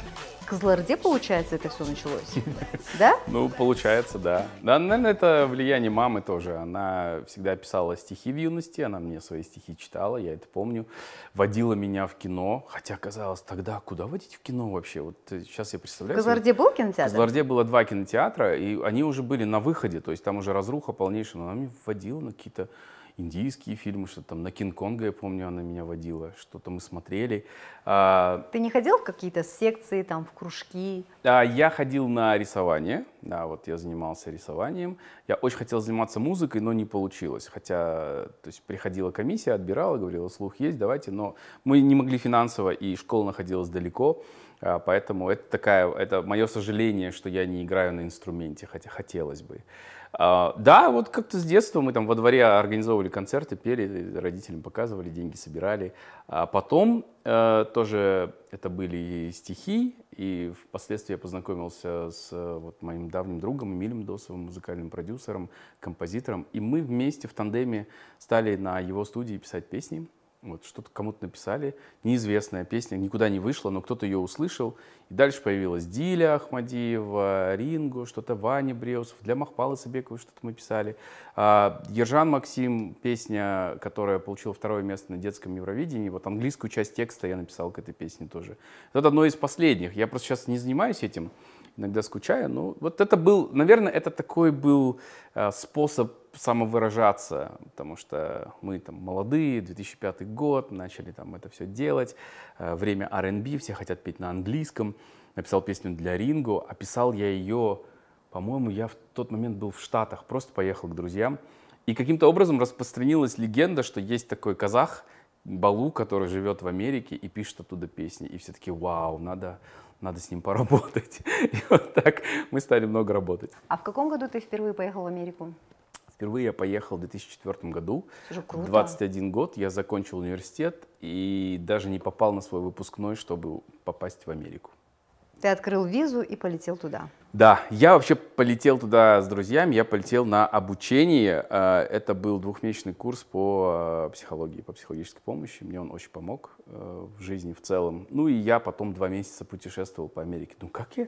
к Козлорде, получается, это все началось? Да? Ну, получается, да. Да, наверное, это влияние мамы тоже. Она всегда писала стихи в юности, она мне свои стихи читала, я это помню. Водила меня в кино, хотя казалось тогда, куда водить в кино вообще? Вот сейчас э, я представляю. В Козлорде был кинотеатр? В Козлорде было два кинотеатра, и они уже были на выходе, то есть там уже разруха полнейшая, но она меня водила на какие-то индийские фильмы, что там на Кинг-Конга, я помню, она меня водила, что-то мы смотрели. А, Ты не ходил в какие-то секции, там, в кружки? А, я ходил на рисование, да, вот я занимался рисованием. Я очень хотел заниматься музыкой, но не получилось. Хотя, то есть, приходила комиссия, отбирала, говорила, слух есть, давайте, но мы не могли финансово, и школа находилась далеко. А, поэтому это такая, это мое сожаление, что я не играю на инструменте, хотя хотелось бы. А, да, вот как-то с детства мы там во дворе организовывали концерты, пели, родителям показывали, деньги собирали. А потом э, тоже это были стихи, и впоследствии я познакомился с э, вот, моим давним другом Эмилем Досовым, музыкальным продюсером, композитором, и мы вместе в тандеме стали на его студии писать песни. Вот, что-то кому-то написали, неизвестная песня, никуда не вышла, но кто-то ее услышал. И дальше появилась Диля Ахмадиева, Ринго, что-то Ваня Бреусов, для Махпалы Сабекова что-то мы писали. А, Ержан Максим, песня, которая получила второе место на детском Евровидении, вот английскую часть текста я написал к этой песне тоже. Это одно из последних, я просто сейчас не занимаюсь этим, иногда скучаю. Ну, вот это был, наверное, это такой был э, способ самовыражаться, потому что мы там молодые, 2005 год, начали там это все делать, э, время R&B, все хотят петь на английском, написал песню для Ринго, описал я ее, по-моему, я в тот момент был в Штатах, просто поехал к друзьям, и каким-то образом распространилась легенда, что есть такой казах, Балу, который живет в Америке и пишет оттуда песни. И все таки вау, надо, надо с ним поработать. И вот так мы стали много работать. А в каком году ты впервые поехал в Америку? Впервые я поехал в 2004 году. круто. 21 год, я закончил университет и даже не попал на свой выпускной, чтобы попасть в Америку. Ты открыл визу и полетел туда. Да, я вообще полетел туда с друзьями, я полетел на обучение. А, это был двухмесячный курс по а, психологии, по психологической помощи. Мне он очень помог а, в жизни в целом. Ну и я потом два месяца путешествовал по Америке. Ну как я? У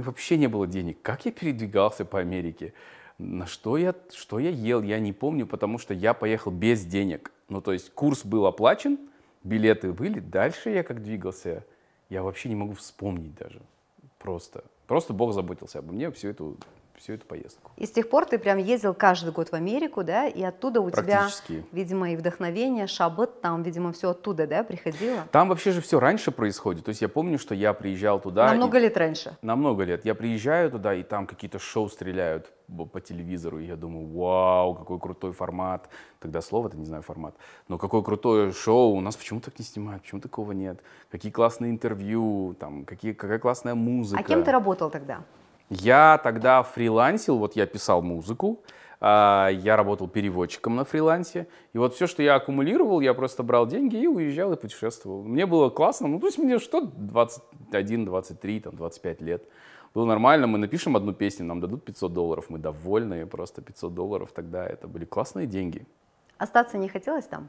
меня вообще не было денег. Как я передвигался по Америке? На что я, что я ел, я не помню, потому что я поехал без денег. Ну то есть курс был оплачен, билеты были, дальше я как двигался – я вообще не могу вспомнить даже. Просто. Просто Бог заботился обо мне всю эту всю эту поездку. И с тех пор ты прям ездил каждый год в Америку, да, и оттуда у тебя, видимо, и вдохновение, шабыт, там, видимо, все оттуда, да, приходило? Там вообще же все раньше происходит, то есть я помню, что я приезжал туда. На много и... лет раньше? На много лет. Я приезжаю туда, и там какие-то шоу стреляют по телевизору, и я думаю, вау, какой крутой формат. Тогда слово-то не знаю формат. Но какое крутое шоу, у нас почему так не снимают, почему такого нет? Какие классные интервью, там, какие, какая классная музыка. А кем ты работал тогда? Я тогда фрилансил, вот я писал музыку, а, я работал переводчиком на фрилансе, и вот все, что я аккумулировал, я просто брал деньги и уезжал и путешествовал. Мне было классно, ну то есть мне что, 21, 23, там 25 лет. Было нормально, мы напишем одну песню, нам дадут 500 долларов, мы довольны, просто 500 долларов тогда это были классные деньги. Остаться не хотелось там?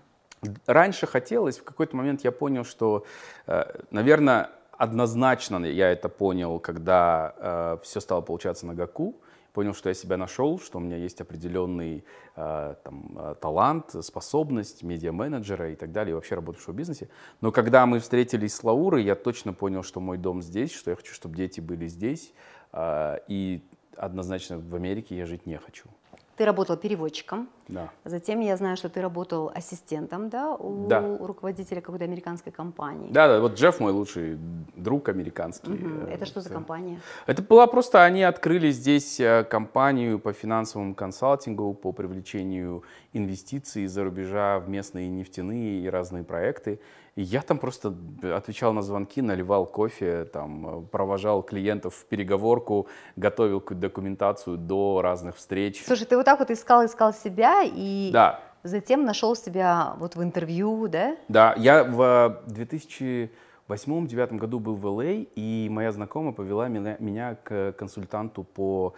Раньше хотелось, в какой-то момент я понял, что, э, наверное, однозначно я это понял, когда э, все стало получаться на Гаку, понял, что я себя нашел, что у меня есть определенный э, там, э, талант, способность медиа-менеджера и так далее, и вообще работаю в шоу-бизнесе. Но когда мы встретились с Лаурой, я точно понял, что мой дом здесь, что я хочу, чтобы дети были здесь, э, и однозначно в Америке я жить не хочу. Ты работал переводчиком. Да. Затем я знаю, что ты работал ассистентом, да, у да. руководителя какой-то американской компании. Да, да, вот Джефф мой лучший друг американский. Угу. Это что за компания? Это была просто, они открыли здесь э, компанию по финансовому консалтингу, по привлечению инвестиций из-за рубежа в местные нефтяные и разные проекты. Я там просто э, отвечал на звонки, наливал кофе, там, э, провожал клиентов в переговорку, готовил какую-то документацию до разных встреч. Слушай, ты вот так вот искал-искал себя и... Да. Затем нашел себя вот в интервью, да? Да, я в 2008 э, восьмом-девятом году был в ЛА, и моя знакомая повела меня, меня к консультанту по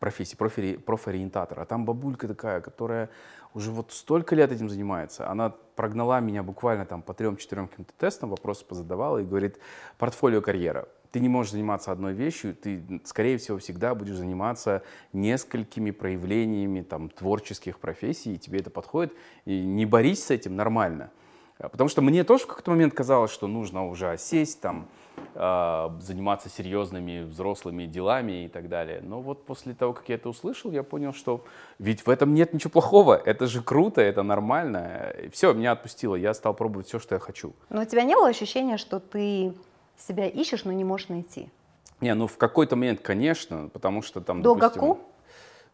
профессии, профори, профориентатора. Там бабулька такая, которая уже вот столько лет этим занимается. Она прогнала меня буквально там по трем-четырем каким-то тестам, вопросы позадавала и говорит, портфолио карьера. Ты не можешь заниматься одной вещью, ты, скорее всего, всегда будешь заниматься несколькими проявлениями там, творческих профессий, и тебе это подходит. И не борись с этим нормально. Потому что мне тоже в какой-то момент казалось, что нужно уже осесть, там, а, заниматься серьезными взрослыми делами и так далее. Но вот после того, как я это услышал, я понял, что ведь в этом нет ничего плохого. Это же круто, это нормально. все, меня отпустило. Я стал пробовать все, что я хочу. Но у тебя не было ощущения, что ты себя ищешь, но не можешь найти? Не, ну в какой-то момент, конечно, потому что там... До допустим, Гаку?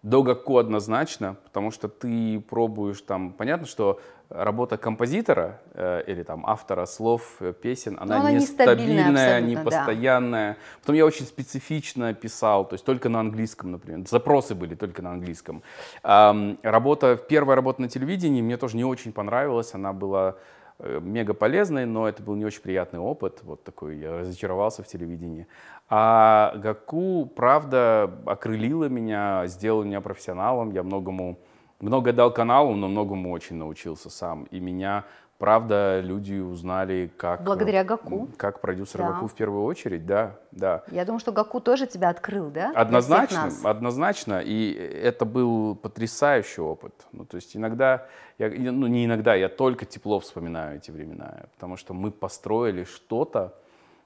Догоко однозначно, потому что ты пробуешь там, понятно, что работа композитора э, или там автора слов, э, песен, она, она нестабильная, непостоянная. Да. Потом я очень специфично писал, то есть только на английском, например. Запросы были только на английском. Эм, работа, первая работа на телевидении мне тоже не очень понравилась, она была э, мега полезной, но это был не очень приятный опыт, вот такой, я разочаровался в телевидении. А Гаку, правда, окрылила меня, сделала меня профессионалом. Я многому, много дал каналу, но многому очень научился сам. И меня, правда, люди узнали как... Благодаря э, Гаку. Как продюсера да. Гаку в первую очередь, да, да. Я думаю, что Гаку тоже тебя открыл, да? Однозначно, однозначно. И это был потрясающий опыт. Ну, то есть иногда, я, ну не иногда, я только тепло вспоминаю эти времена, потому что мы построили что-то,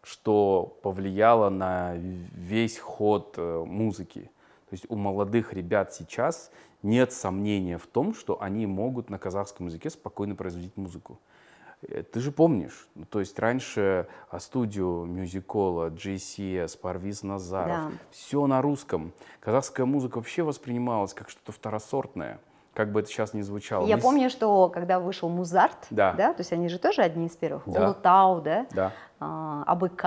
что повлияло на весь ход э, музыки. То есть у молодых ребят сейчас нет сомнения в том, что они могут на казахском языке спокойно производить музыку. Э, ты же помнишь, ну, то есть раньше студию мюзикола, JCS, Парвиз Назаров, да. все на русском. Казахская музыка вообще воспринималась как что-то второсортное как бы это сейчас ни звучало. Я мы... помню, что когда вышел Музарт, да. да, то есть они же тоже одни из первых, да. Улутау, да, да. А, АБК,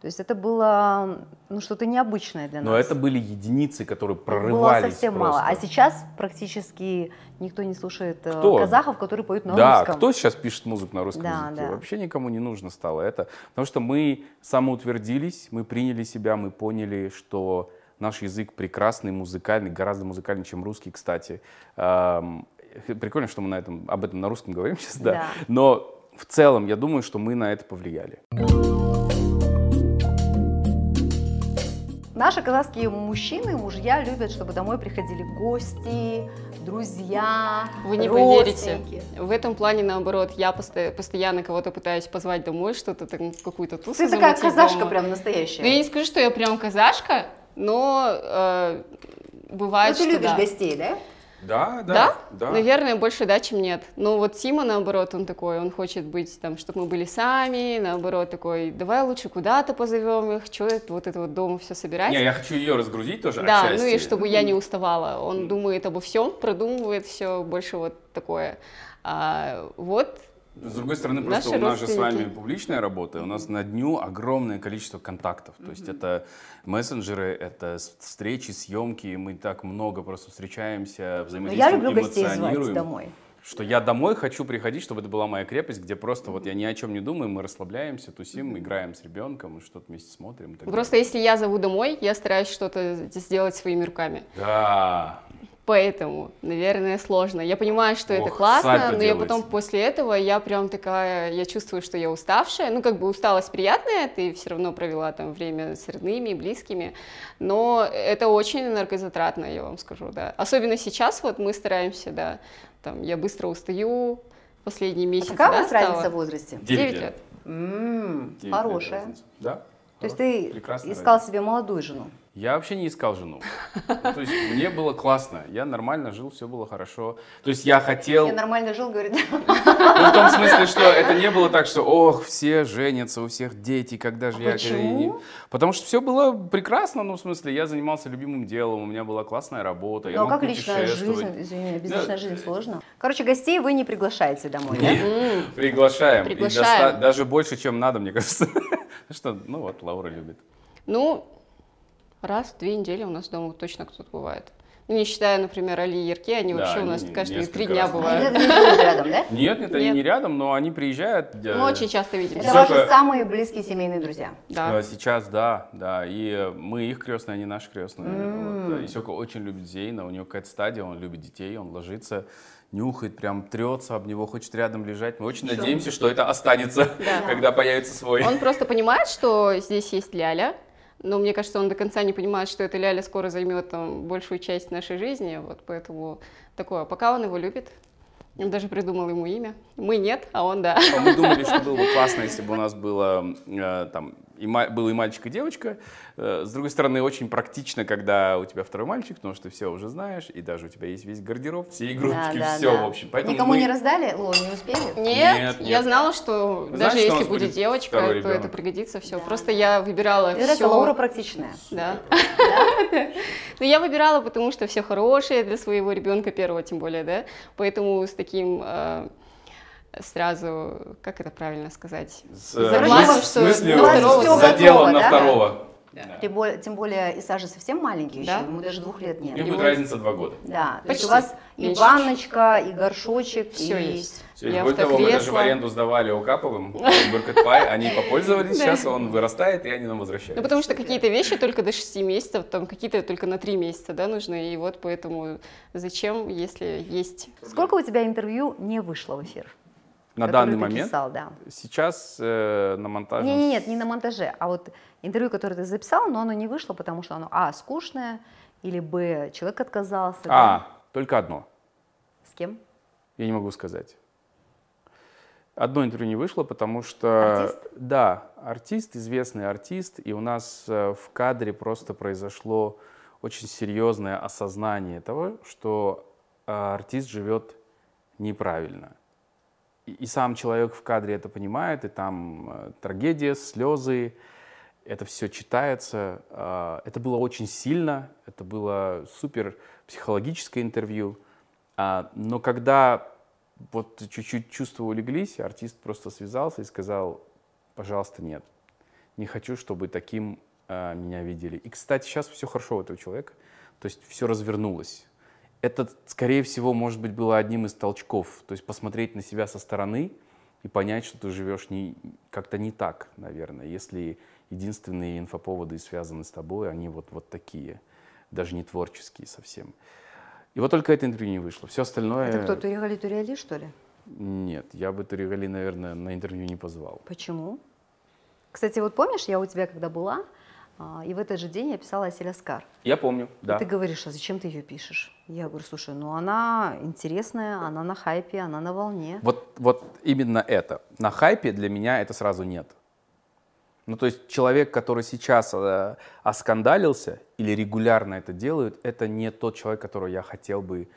то есть это было ну, что-то необычное для нас. Но это были единицы, которые прорывались. Было совсем просто. мало. А сейчас практически никто не слушает э, кто? казахов, которые поют на да, русском. Да, кто сейчас пишет музыку на русском да, языке? Да. Вообще никому не нужно стало это. Потому что мы самоутвердились, мы приняли себя, мы поняли, что Наш язык прекрасный, музыкальный, гораздо музыкальнее, чем русский, кстати. Прикольно, что мы на этом, об этом на русском говорим сейчас, да. да. Но в целом, я думаю, что мы на это повлияли. Наши казахские мужчины, мужья любят, чтобы домой приходили гости, друзья, Вы не поверите. В этом плане, наоборот, я постоянно, кого-то пытаюсь позвать домой, что-то там, какую-то тусу Ты такая казашка дома. прям настоящая. Ну, я не скажу, что я прям казашка, но э, бывает, ну, ты что любишь да. гостей, да? Да, да, да. Да? Наверное, больше да, чем нет. Но ну, вот Тима, наоборот, он такой, он хочет быть там, чтобы мы были сами, наоборот, такой, давай лучше куда-то позовем их, что это вот это вот дома все собирать. Не, я хочу ее разгрузить тоже Да, отчасти. ну и чтобы я не уставала. Он mm. думает обо всем, продумывает все, больше вот такое. А, вот, с другой стороны, просто Наши у нас же с вами публичная работа, у нас на дню огромное количество контактов. Mm-hmm. То есть это Мессенджеры — это встречи, съемки, мы так много просто встречаемся, взаимодействуем, Но я люблю гостей звать домой. Что я домой хочу приходить, чтобы это была моя крепость, где просто вот я ни о чем не думаю, мы расслабляемся, тусим, играем с ребенком, что-то вместе смотрим. Просто если я зову домой, я стараюсь что-то сделать своими руками. Да. Поэтому, наверное, сложно. Я понимаю, что Ох, это классно, но делаете. я потом после этого, я прям такая, я чувствую, что я уставшая. Ну, как бы усталость приятная, ты все равно провела там время с родными, близкими, но это очень энергозатратно, я вам скажу, да. Особенно сейчас вот мы стараемся, да, там, я быстро устаю, последний а месяц. А какая да, у вас стала? разница в возрасте? 9, 9 лет. М-м, 9 хорошая. Лет да. То есть ты искал разница. себе молодую жену? Я вообще не искал жену. Ну, то есть мне было классно, я нормально жил, все было хорошо. То есть я хотел... Я нормально жил, говорит. Ну, в том смысле, что это не было так, что, ох, все женятся, у всех дети, когда же а я... Почему? Потому что все было прекрасно, ну, в смысле, я занимался любимым делом, у меня была классная работа, ну, я а мог как личная жизнь, извини, без личной да. жизни сложно. Короче, гостей вы не приглашаете домой, да? Приглашаем. Приглашаем. Даже больше, чем надо, мне кажется. Что, ну вот, Лаура любит. Ну, раз в две недели у нас дома точно кто-то бывает. Ну, не считая, например, Али и Ярки, они да, вообще у нас каждые три дня раз. бывают. рядом, да? Нет, нет, они не рядом, но они приезжают. Мы э, очень часто видим. Это ваши самые близкие семейные друзья. Да. Э, сейчас, да, да. И мы их крестные, они наши крестные. Э, Исека очень любит Зейна, у него какая-то стадия, он любит детей, он ложится нюхает, прям трется об него, хочет рядом лежать. Мы очень Все. надеемся, что это останется, да. когда появится свой. Он просто понимает, что здесь есть Ляля, но мне кажется, он до конца не понимает, что эта ляля скоро займет там большую часть нашей жизни, вот поэтому такое. Пока он его любит, он даже придумал ему имя. Мы нет, а он да. А мы думали, что было бы классно, если бы у нас было э, там и был и мальчик, и девочка. Э, с другой стороны, очень практично, когда у тебя второй мальчик, потому что ты все уже знаешь, и даже у тебя есть весь гардероб, все игрушки, да, да, все, да. в общем. Поэтому Никому мы... не раздали? О, не успели? Нет, нет, нет. я знала, что Знаешь, даже что если будет, будет девочка, то ребенок. это пригодится, все. Да. Просто я выбирала это все. Это Лаура практичная. Да. Но ну, я выбирала, потому что все хорошее для своего ребенка первого, тем более, да. Поэтому с таким э, сразу, как это правильно сказать? Э, за глаз, что смысле, ну, второго, заделом на да? второго. Да. да. Тем более и Саша совсем маленький да? еще, ему даже двух лет нет. У них будет разница два года. Да, Почти. то есть у вас и баночка, и горшочек, Все и... есть. Все, более того, мы даже в аренду сдавали у Каповым, Пай, они попользовались, сейчас он вырастает, и они нам возвращают. Ну, потому что какие-то вещи только до 6 месяцев, там какие-то только на 3 месяца, да, нужны, и вот поэтому зачем, если есть... Сколько у тебя интервью не вышло в эфир? на данный момент. Писал, да. Сейчас э, на монтаже. Нет, нет, нет, не на монтаже, а вот интервью, которое ты записал, но оно не вышло, потому что оно а скучное или б человек отказался. А да? только одно. С кем? Я не могу сказать. Одно интервью не вышло, потому что... Артист? Да, артист, известный артист, и у нас э, в кадре просто произошло очень серьезное осознание того, что э, артист живет неправильно и, сам человек в кадре это понимает, и там э, трагедия, слезы, это все читается. Э, это было очень сильно, это было супер психологическое интервью. Э, но когда вот чуть-чуть чувства улеглись, артист просто связался и сказал, пожалуйста, нет, не хочу, чтобы таким э, меня видели. И, кстати, сейчас все хорошо у этого человека, то есть все развернулось это, скорее всего, может быть, было одним из толчков. То есть посмотреть на себя со стороны и понять, что ты живешь не, как-то не так, наверное, если единственные инфоповоды связанные с тобой, они вот, вот такие, даже не творческие совсем. И вот только это интервью не вышло. Все остальное... Это кто, Туригали Туриали, что ли? Нет, я бы Туригали, наверное, на интервью не позвал. Почему? Кстати, вот помнишь, я у тебя когда была, а, и в этот же день я писала Асель Аскар. Я помню, да. И ты говоришь, а зачем ты ее пишешь? Я говорю, слушай, ну она интересная, она на хайпе, она на волне. Вот, вот именно это. На хайпе для меня это сразу нет. Ну, то есть человек, который сейчас э, оскандалился или регулярно это делает, это не тот человек, которого я хотел бы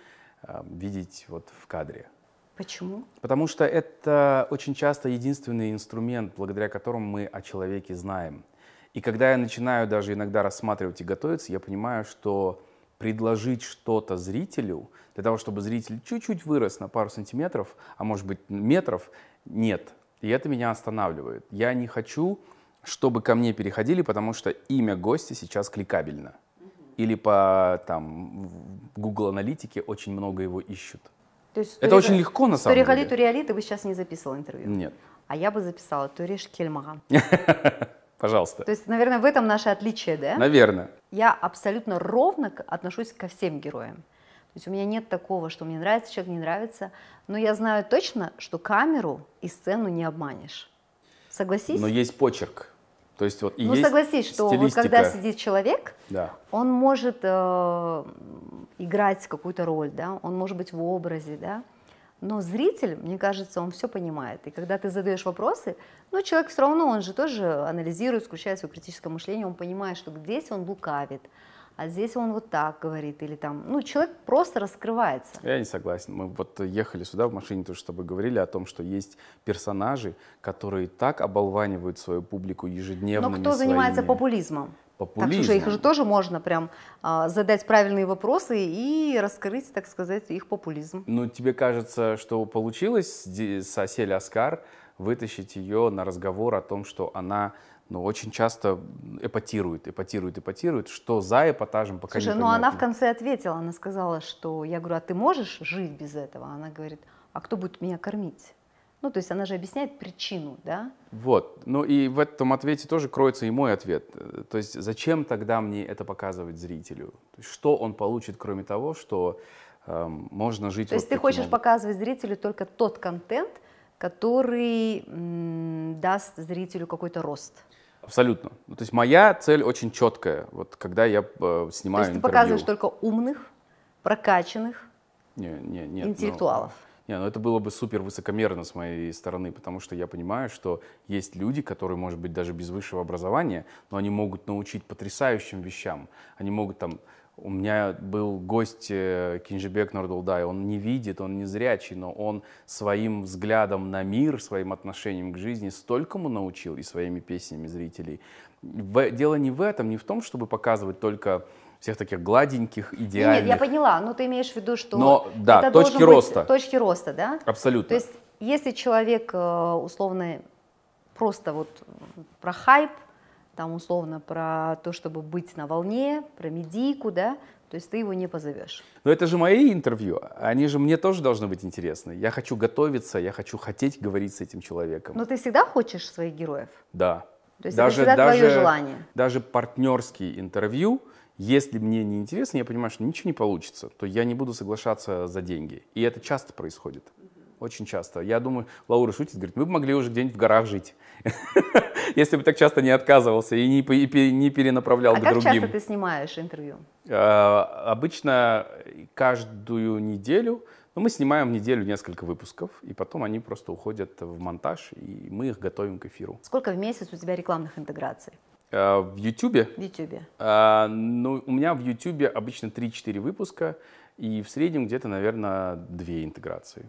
э, видеть вот в кадре. Почему? Потому что это очень часто единственный инструмент, благодаря которому мы о человеке знаем. И когда я начинаю даже иногда рассматривать и готовиться, я понимаю, что предложить что-то зрителю, для того, чтобы зритель чуть-чуть вырос на пару сантиметров, а может быть метров, нет. И это меня останавливает. Я не хочу, чтобы ко мне переходили, потому что имя гостя сейчас кликабельно. Или по там, Google аналитике очень много его ищут. То есть, это очень легко на самом тури деле. Туриали, ты вы сейчас не записывал интервью. Нет. А я бы записала Туриш Кельмаган. Пожалуйста. То есть, наверное, в этом наше отличие, да? Наверное. Я абсолютно ровно отношусь ко всем героям. То есть у меня нет такого, что мне нравится человек, не нравится. Но я знаю точно, что камеру и сцену не обманешь. Согласись? Но есть почерк. То есть вот и ну, есть согласись, что вот когда сидит человек, да. он может э, играть какую-то роль, да, он может быть в образе, да, но зритель, мне кажется, он все понимает. И когда ты задаешь вопросы, ну, человек все равно, он же тоже анализирует, включает свое критическое мышление, он понимает, что здесь он лукавит, а здесь он вот так говорит, или там, ну, человек просто раскрывается. Я не согласен. Мы вот ехали сюда в машине, то, чтобы говорили о том, что есть персонажи, которые так оболванивают свою публику ежедневно. Но кто занимается популизмом? популизма. Так, слушай, их же тоже можно прям а, задать правильные вопросы и раскрыть, так сказать, их популизм. Ну, тебе кажется, что получилось с Асель Аскар вытащить ее на разговор о том, что она ну, очень часто эпатирует, эпатирует, эпатирует. Что за эпатажем, пока Слушай, не ну она в конце ответила, она сказала, что я говорю, а ты можешь жить без этого? Она говорит, а кто будет меня кормить? Ну, то есть она же объясняет причину, да? Вот. Ну и в этом ответе тоже кроется и мой ответ. То есть зачем тогда мне это показывать зрителю? Что он получит, кроме того, что эм, можно жить... То вот есть ты хочешь образом. показывать зрителю только тот контент, который даст зрителю какой-то рост? Абсолютно. Ну, то есть моя цель очень четкая. Вот когда я э, снимаю То есть интервью. ты показываешь только умных, прокачанных не, не, нет, ну, интеллектуалов? Ну, не, ну это было бы супер высокомерно с моей стороны, потому что я понимаю, что есть люди, которые, может быть, даже без высшего образования, но они могут научить потрясающим вещам. Они могут там... У меня был гость э, Кинжибек Нордулдай, он не видит, он не зрячий, но он своим взглядом на мир, своим отношением к жизни столькому научил и своими песнями зрителей. В... Дело не в этом, не в том, чтобы показывать только всех таких гладеньких, идеальных. Нет, я поняла, но ты имеешь в виду, что но, да, это точки быть точки роста, да? Абсолютно. То есть если человек э, условно просто вот про хайп, там условно про то, чтобы быть на волне, про медийку, да, то есть ты его не позовешь. Но это же мои интервью, они же мне тоже должны быть интересны. Я хочу готовиться, я хочу хотеть говорить с этим человеком. Но ты всегда хочешь своих героев? Да. То есть даже, это всегда даже, твое желание? Даже партнерские интервью – если мне не интересно, я понимаю, что ничего не получится, то я не буду соглашаться за деньги. И это часто происходит. Очень часто. Я думаю, Лаура шутит, говорит, мы бы могли уже где-нибудь в горах жить. Если бы так часто не отказывался и не, и не перенаправлял а бы как часто ты снимаешь интервью? А, обычно каждую неделю. Но ну, мы снимаем в неделю несколько выпусков, и потом они просто уходят в монтаж, и мы их готовим к эфиру. Сколько в месяц у тебя рекламных интеграций? Э, в YouTube? В YouTube. А, ну, у меня в YouTube обычно 3-4 выпуска, и в среднем где-то, наверное, 2 интеграции.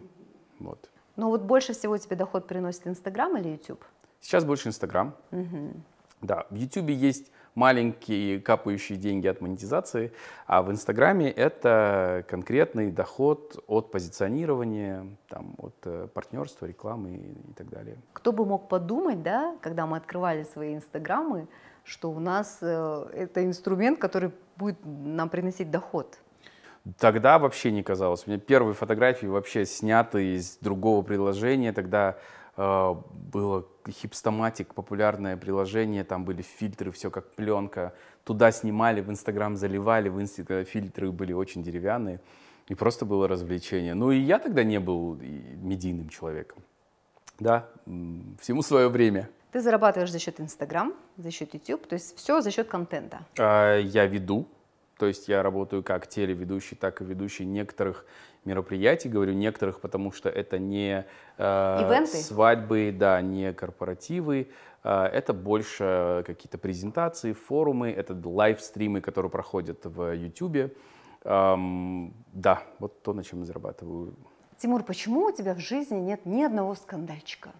Вот. Ну вот больше всего тебе доход приносит Инстаграм или YouTube? Сейчас больше Инстаграм. Угу. Да, в YouTube есть маленькие капающие деньги от монетизации, а в Инстаграме это конкретный доход от позиционирования, там, от э, партнерства, рекламы и так далее. Кто бы мог подумать, да, когда мы открывали свои Инстаграмы, что у нас э, это инструмент, который будет нам приносить доход. Тогда вообще не казалось. У меня первые фотографии вообще сняты из другого приложения. Тогда э, было хипстоматик, популярное приложение, там были фильтры, все как пленка. Туда снимали, в Инстаграм заливали, в Инстаграм э, фильтры были очень деревянные. И просто было развлечение. Ну и я тогда не был э, медийным человеком. Да, всему свое время. Ты зарабатываешь за счет Инстаграм, за счет YouTube, то есть все за счет контента. А, я веду, то есть я работаю как телеведущий, так и ведущий некоторых мероприятий, говорю некоторых, потому что это не э, свадьбы, да, не корпоративы, э, это больше какие-то презентации, форумы, это лайвстримы, которые проходят в YouTube. Эм, да, вот то, на чем я зарабатываю. Тимур, почему у тебя в жизни нет ни одного скандальчика?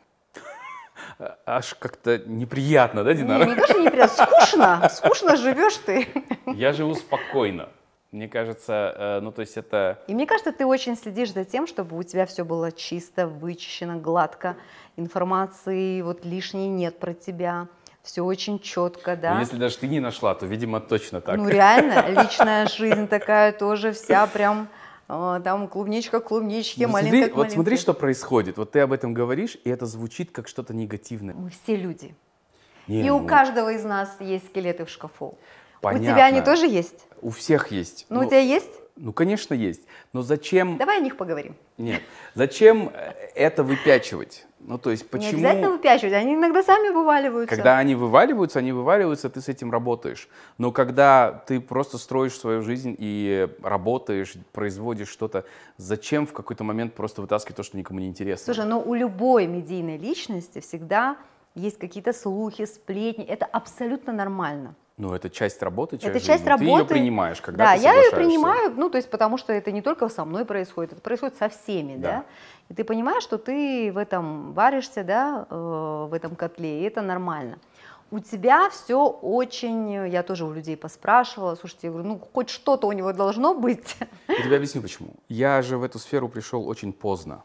аж как-то неприятно, да, Динара? Не, не то, что неприятно, скучно, скучно живешь ты. Я живу спокойно. Мне кажется, э, ну то есть это... И мне кажется, ты очень следишь за тем, чтобы у тебя все было чисто, вычищено, гладко, информации вот лишней нет про тебя все очень четко, да. Но ну, если даже ты не нашла, то, видимо, точно так. Ну, реально, личная жизнь такая тоже вся прям а, там клубничка клубнички, да малинка смотри, к Вот смотри, что происходит. Вот ты об этом говоришь, и это звучит как что-то негативное. Мы все люди. Не, и ну... у каждого из нас есть скелеты в шкафу. Понятно. У тебя они тоже есть? У всех есть. Но ну, у ну, тебя есть? Ну, конечно, есть. Но зачем... Давай о них поговорим. Нет. Зачем э, это выпячивать? Ну, то есть почему... Не обязательно выпячивать, они иногда сами вываливаются. Когда они вываливаются, они вываливаются, ты с этим работаешь. Но когда ты просто строишь свою жизнь и работаешь, производишь что-то, зачем в какой-то момент просто вытаскивать то, что никому не интересно? Слушай, но ну, у любой медийной личности всегда есть какие-то слухи, сплетни, это абсолютно нормально. Ну, это часть работы, часть это жизни. часть работы. Ты ее принимаешь, когда да, ты соглашаешься. Да, я ее принимаю, ну, то есть потому что это не только со мной происходит, это происходит со всеми, да. да? И ты понимаешь, что ты в этом варишься, да, э, в этом котле, и это нормально. У тебя все очень, я тоже у людей поспрашивала, слушайте, я говорю, ну, хоть что-то у него должно быть. Я тебе объясню, почему. Я же в эту сферу пришел очень поздно.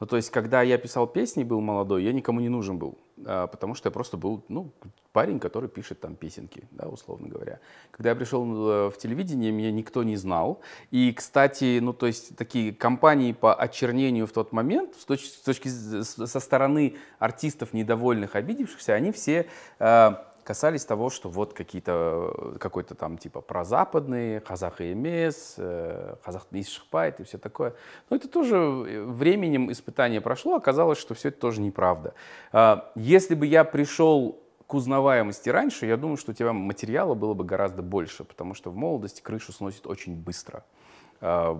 Ну, то есть, когда я писал песни, был молодой, я никому не нужен был. А, потому что я просто был, ну, парень, который пишет там песенки, да, условно говоря. Когда я пришел э, в телевидение, меня никто не знал. И, кстати, ну, то есть такие компании по очернению в тот момент, с точки, с точки со стороны артистов недовольных, обидевшихся, они все... Э, касались того, что вот какие-то, э, какой-то там типа прозападные, Казах и МС, э, Казах и Шахпайт и все такое. Но это тоже э, временем испытание прошло, оказалось, что все это тоже неправда. А, если бы я пришел к узнаваемости раньше, я думаю, что у тебя материала было бы гораздо больше, потому что в молодости крышу сносит очень быстро. А,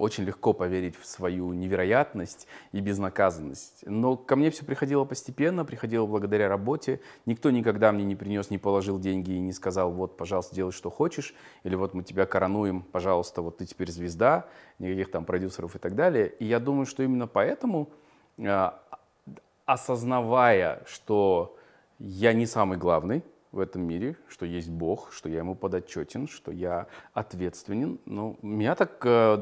очень легко поверить в свою невероятность и безнаказанность. Но ко мне все приходило постепенно, приходило благодаря работе. Никто никогда мне не принес, не положил деньги и не сказал, вот, пожалуйста, делай, что хочешь, или вот мы тебя коронуем, пожалуйста, вот ты теперь звезда, никаких там продюсеров и так далее. И я думаю, что именно поэтому, а, осознавая, что я не самый главный, в этом мире, что есть Бог, что я ему подотчетен, что я ответственен. Но ну, меня так, э,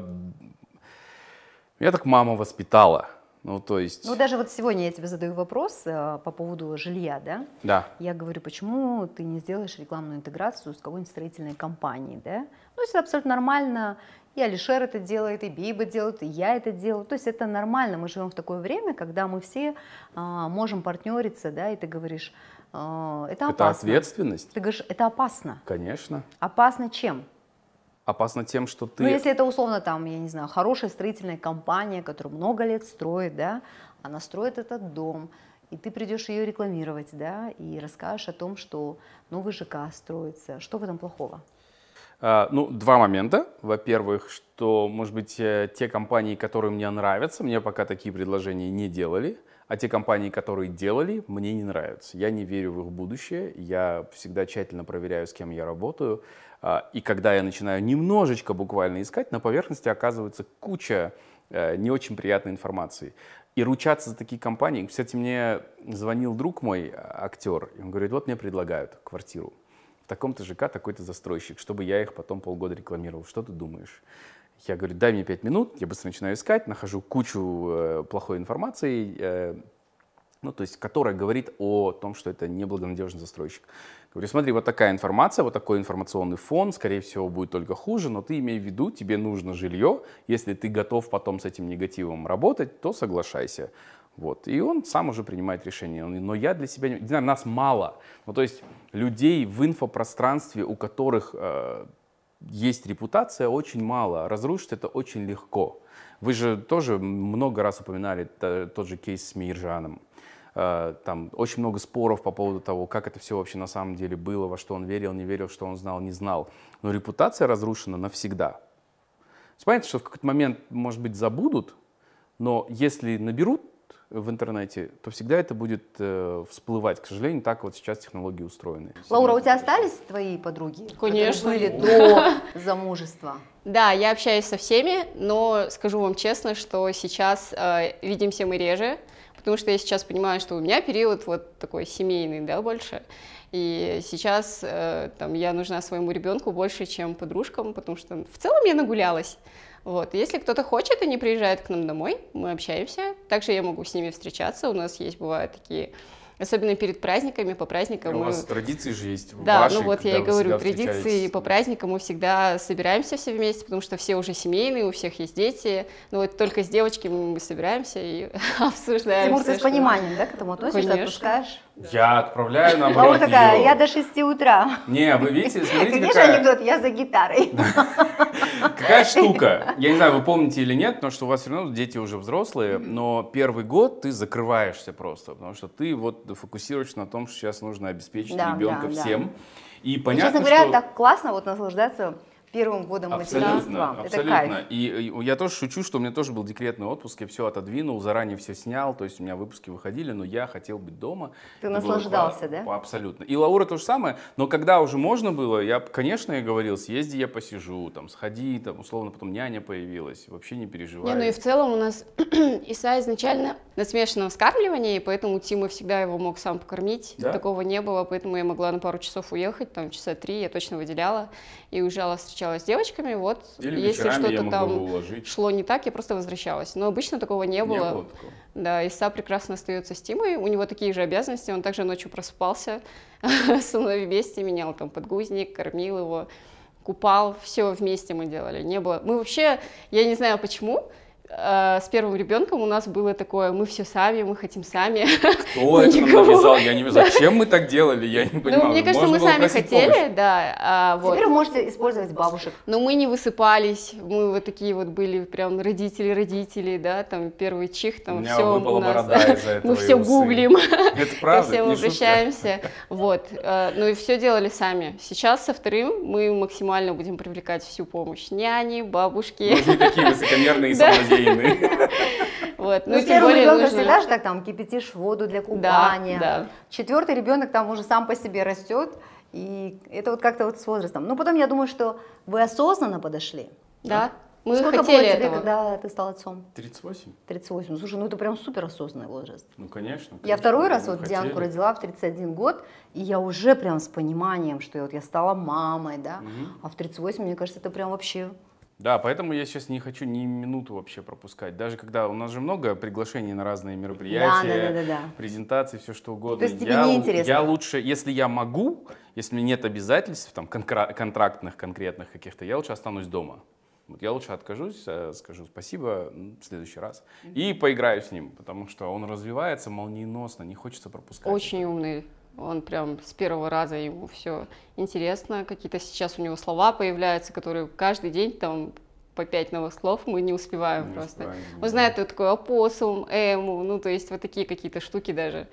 меня так мама воспитала. Ну, то есть... Ну, даже вот сегодня я тебе задаю вопрос э, по поводу жилья, да? Да. Я говорю, почему ты не сделаешь рекламную интеграцию с какой-нибудь строительной компанией, да? Ну, это абсолютно нормально. И Алишер это делает, и Биба делает, и я это делаю. То есть это нормально. Мы живем в такое время, когда мы все э, можем партнериться, да, и ты говоришь, а, это, это опасно. ответственность. Ты говоришь, это опасно. Конечно. Опасно чем? Опасно тем, что ну, ты... Ну, если это условно там, я не знаю, хорошая строительная компания, которая много лет строит, да, она строит этот дом, и ты придешь ее рекламировать, да, и расскажешь о том, что новый ЖК строится. Что в этом плохого? А, ну, два момента. Во-первых, что, может быть, э, те компании, которые мне нравятся, мне пока такие предложения не делали. А те компании, которые делали, мне не нравятся. Я не верю в их будущее. Я всегда тщательно проверяю, с кем я работаю. А, и когда я начинаю немножечко буквально искать, на поверхности оказывается куча э, не очень приятной информации. И ручаться за такие компании. Кстати, мне звонил друг мой, э, актер, и он говорит, вот мне предлагают квартиру в таком-то ЖК такой-то застройщик, чтобы я их потом полгода рекламировал. Что ты думаешь? Я говорю, дай мне 5 минут, я быстро начинаю искать, нахожу кучу э, плохой информации, э, ну, то есть, которая говорит о том, что это неблагонадежный застройщик. Говорю, смотри, вот такая информация, вот такой информационный фон, скорее всего, будет только хуже, но ты имей в виду, тебе нужно жилье, если ты готов потом с этим негативом работать, то соглашайся. Вот. И он сам уже принимает решение. Но я для себя не... Нас мало. Ну, то есть людей в инфопространстве, у которых э, есть репутация, очень мало. Разрушить это очень легко. Вы же тоже много раз упоминали тот же кейс с Миржаном. Э, там очень много споров по поводу того, как это все вообще на самом деле было, во что он верил, не верил, что он знал, не знал. Но репутация разрушена навсегда. Понятно, что в какой-то момент, может быть, забудут, но если наберут в интернете, то всегда это будет э, всплывать. К сожалению, так вот сейчас технологии устроены. Лаура, у тебя остались твои подруги? Конечно. Были до замужества. Да, я общаюсь со всеми, но скажу вам честно, что сейчас э, видимся мы реже, потому что я сейчас понимаю, что у меня период вот такой семейный, да, больше. И сейчас э, там, я нужна своему ребенку больше, чем подружкам, потому что в целом я нагулялась. Вот. Если кто-то хочет, не приезжает к нам домой, мы общаемся. Также я могу с ними встречаться. У нас есть, бывают такие особенно перед праздниками, по праздникам. И у мы... вас традиции же есть. Да, ваши, ну вот я и говорю, традиции по праздникам мы всегда собираемся все вместе, потому что все уже семейные, у всех есть дети. Ну вот только с девочками мы собираемся и обсуждаем. Тимур, ты с пониманием, да, к этому относишься, Конечно. отпускаешь? Я отправляю наоборот А вот такая, я до 6 утра. Не, вы видите, смотрите, Конечно, какая... анекдот, я за гитарой. Какая штука. Я не знаю, вы помните или нет, но что у вас все равно дети уже взрослые, но первый год ты закрываешься просто, потому что ты вот фокусируешься на том, что сейчас нужно обеспечить ребенка всем. И ну, понятно, Честно говоря, так классно вот наслаждаться первым годом абсолютно, материнства. Абсолютно. Это кайф. И, и я тоже шучу, что у меня тоже был декретный отпуск, я все отодвинул, заранее все снял, то есть у меня выпуски выходили, но я хотел быть дома. Ты это наслаждался, было, да? Абсолютно. И Лаура то же самое, но когда уже можно было, я, конечно, я говорил, съезди, я посижу, там, сходи, там, условно, потом няня появилась, вообще не переживай. Не, ну и в целом у нас Иса изначально на смешанном вскармливании, поэтому Тима всегда его мог сам покормить, да? такого не было, поэтому я могла на пару часов уехать, там, часа три я точно выделяла и уезжала встречать встречалась с девочками, вот Или если что-то там уложить. шло не так, я просто возвращалась. Но обычно такого не было. Не было такого. Да, Иса прекрасно остается с Тимой, у него такие же обязанности, он также ночью просыпался со мной вместе, менял там подгузник, кормил его, купал, все вместе мы делали. Не было. Мы вообще, я не знаю почему, Э, с первым ребенком у нас было такое, мы все сами, мы хотим сами. Кто это нам навязал? Я не знаю, зачем мы так делали, я не ну, понимаю. Ну, мне кажется, мы сами хотели, да. А, Теперь вы можете использовать бабушек. Но ну, мы не высыпались, мы вот такие вот были прям родители-родители, да, там первый чих, там у меня все у нас. Мы все гуглим. Это правда, Ко всем обращаемся. Вот. Э, ну и все делали сами. Сейчас со вторым мы максимально будем привлекать всю помощь. Няни, бабушки. Мы такие высокомерные и Украины. Вот. Ну, ну первого ребенок, нужно... всегда же так там кипятишь воду для купания. Да, да. Четвертый ребенок там уже сам по себе растет. И это вот как-то вот с возрастом. Ну потом я думаю, что вы осознанно подошли. Да. Мы Сколько хотели было тебе, этого. когда ты стал отцом? 38. 38. Слушай, ну это прям супер осознанный возраст. Ну, конечно. конечно я второй раз вот хотели. Дианку родила в 31 год, и я уже прям с пониманием, что я, вот я стала мамой, да. Угу. А в 38, мне кажется, это прям вообще да, поэтому я сейчас не хочу ни минуту вообще пропускать. Даже когда у нас же много приглашений на разные мероприятия, да, да, да, да, презентации, все что угодно. То есть тебе я, интересно? Я лучше, если я могу, если нет обязательств там контрактных конкретных каких-то, я лучше останусь дома. Вот я лучше откажусь, э, скажу спасибо в следующий раз и поиграю с ним, потому что он развивается молниеносно, не хочется пропускать. Очень умный он прям с первого раза ему все интересно. Какие-то сейчас у него слова появляются, которые каждый день там по пять новых слов мы не успеваем не просто. Успеваем, Он да. знает вот такой опоссум, эму, ну то есть вот такие какие-то штуки даже.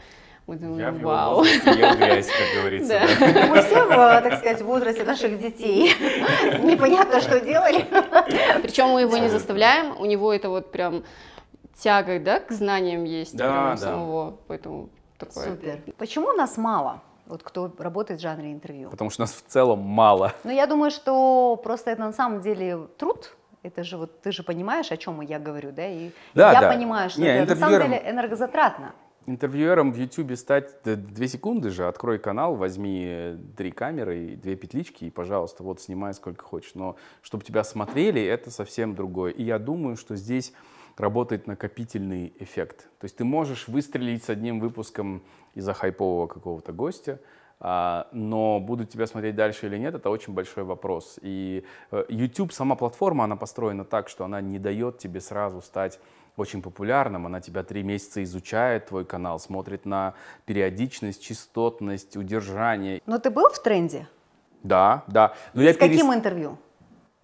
Мы думаем, в его вау. ел грязь, как говорится. Да. Мы все, так сказать, в возрасте наших детей. Непонятно, что делали. Причем мы его не заставляем, у него это вот прям тяга, да, к знаниям есть самого, поэтому такое. Супер. Почему нас мало? Вот кто работает в жанре интервью. Потому что нас в целом мало. Ну, я думаю, что просто это на самом деле труд, это же вот ты же понимаешь, о чем я говорю, да? И да, я да. понимаю, что Не, это интервьюером... на самом деле энергозатратно. Интервьюером в YouTube стать две секунды же. Открой канал, возьми э, три камеры и две петлички, и, пожалуйста, вот снимай сколько хочешь. Но чтобы тебя смотрели, это совсем другое. И я думаю, что здесь работает накопительный эффект. То есть ты можешь выстрелить с одним выпуском из-за хайпового какого-то гостя, а, но будут тебя смотреть дальше или нет, это очень большой вопрос. И э, YouTube, сама платформа, она построена так, что она не дает тебе сразу стать очень популярным, она тебя три месяца изучает, твой канал, смотрит на периодичность, частотность, удержание. Но ты был в тренде? Да, да. Но С я каким перес... интервью?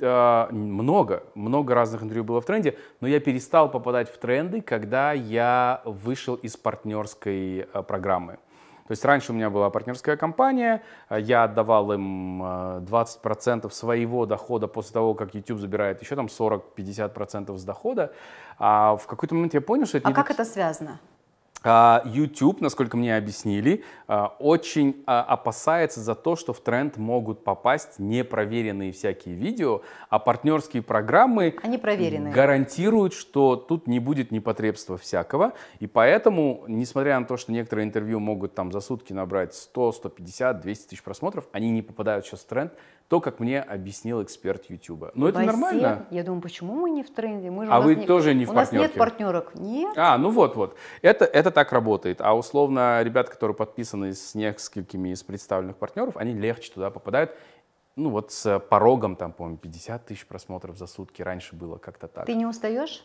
А, много, много разных интервью было в тренде, но я перестал попадать в тренды, когда я вышел из партнерской а, программы. То есть раньше у меня была партнерская компания, а, я отдавал им 20% своего дохода после того, как YouTube забирает еще там 40-50% с дохода. А в какой-то момент я понял, что это... А не как так... это связано? А, YouTube, насколько мне объяснили, а, очень а, опасается за то, что в тренд могут попасть непроверенные всякие видео, а партнерские программы Они проверенные. гарантируют, что тут не будет непотребства всякого. И поэтому, несмотря на то, что некоторые интервью могут там за сутки набрать 100, 150, 200 тысяч просмотров, они не попадают сейчас в тренд, то, как мне объяснил эксперт Ютуба. Но это Бассейн. нормально. Я думаю, почему мы не в тренде? Мы же а вы не... тоже не в партнерке? У нас нет партнерок. Нет. А, ну вот-вот. Это, это так работает. А условно ребята, которые подписаны с несколькими из представленных партнеров, они легче туда попадают. Ну вот с порогом, там, по-моему, 50 тысяч просмотров за сутки раньше было как-то так. Ты не устаешь?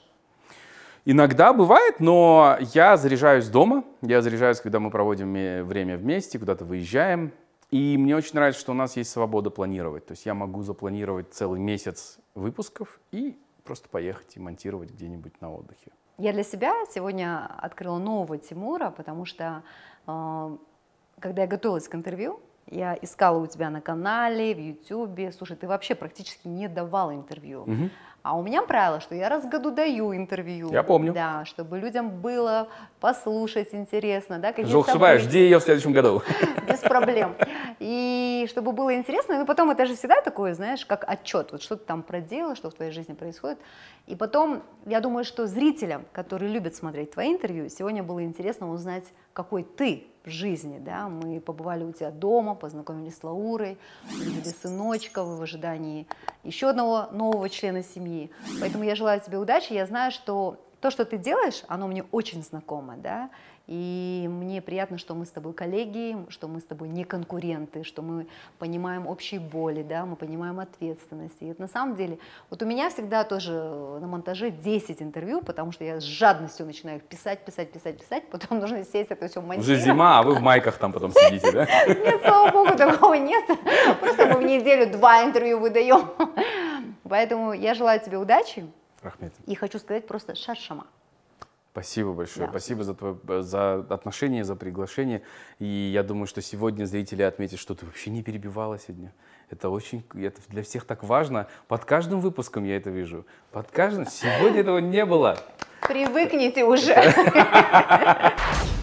Иногда бывает, но я заряжаюсь дома, я заряжаюсь, когда мы проводим э, время вместе, куда-то выезжаем, и мне очень нравится, что у нас есть свобода планировать. То есть я могу запланировать целый месяц выпусков и просто поехать и монтировать где-нибудь на отдыхе. Я для себя сегодня открыла нового Тимура, потому что э, когда я готовилась к интервью, я искала у тебя на канале, в Ютубе. Слушай, ты вообще практически не давала интервью. Угу. А у меня правило, что я раз в году даю интервью. Я помню. Да, чтобы людям было послушать интересно. Да, Желтшева, ошибаюсь, жди ее в следующем году. Без проблем и чтобы было интересно, ну потом это же всегда такое, знаешь, как отчет, вот что ты там проделал, что в твоей жизни происходит, и потом я думаю, что зрителям, которые любят смотреть твои интервью, сегодня было интересно узнать, какой ты в жизни, да, мы побывали у тебя дома, познакомились с Лаурой, увидели сыночка в ожидании еще одного нового члена семьи, поэтому я желаю тебе удачи, я знаю, что то, что ты делаешь, оно мне очень знакомо, да, и мне приятно, что мы с тобой коллеги, что мы с тобой не конкуренты, что мы понимаем общие боли, да, мы понимаем ответственность. И это на самом деле, вот у меня всегда тоже на монтаже 10 интервью, потому что я с жадностью начинаю писать, писать, писать, писать, потом нужно сесть это все монтировать. Уже зима, а вы в майках там потом сидите, да? Нет, слава богу, такого нет. Просто мы в неделю два интервью выдаем. Поэтому я желаю тебе удачи. Рахмет. И хочу сказать просто шаршама. Спасибо большое. Да. Спасибо за, твое, э, за отношение, за приглашение. И я думаю, что сегодня зрители отметят, что ты вообще не перебивала сегодня. Это очень, это для всех так важно. Под каждым выпуском я это вижу. Под каждым. Сегодня этого не было. Привыкните уже.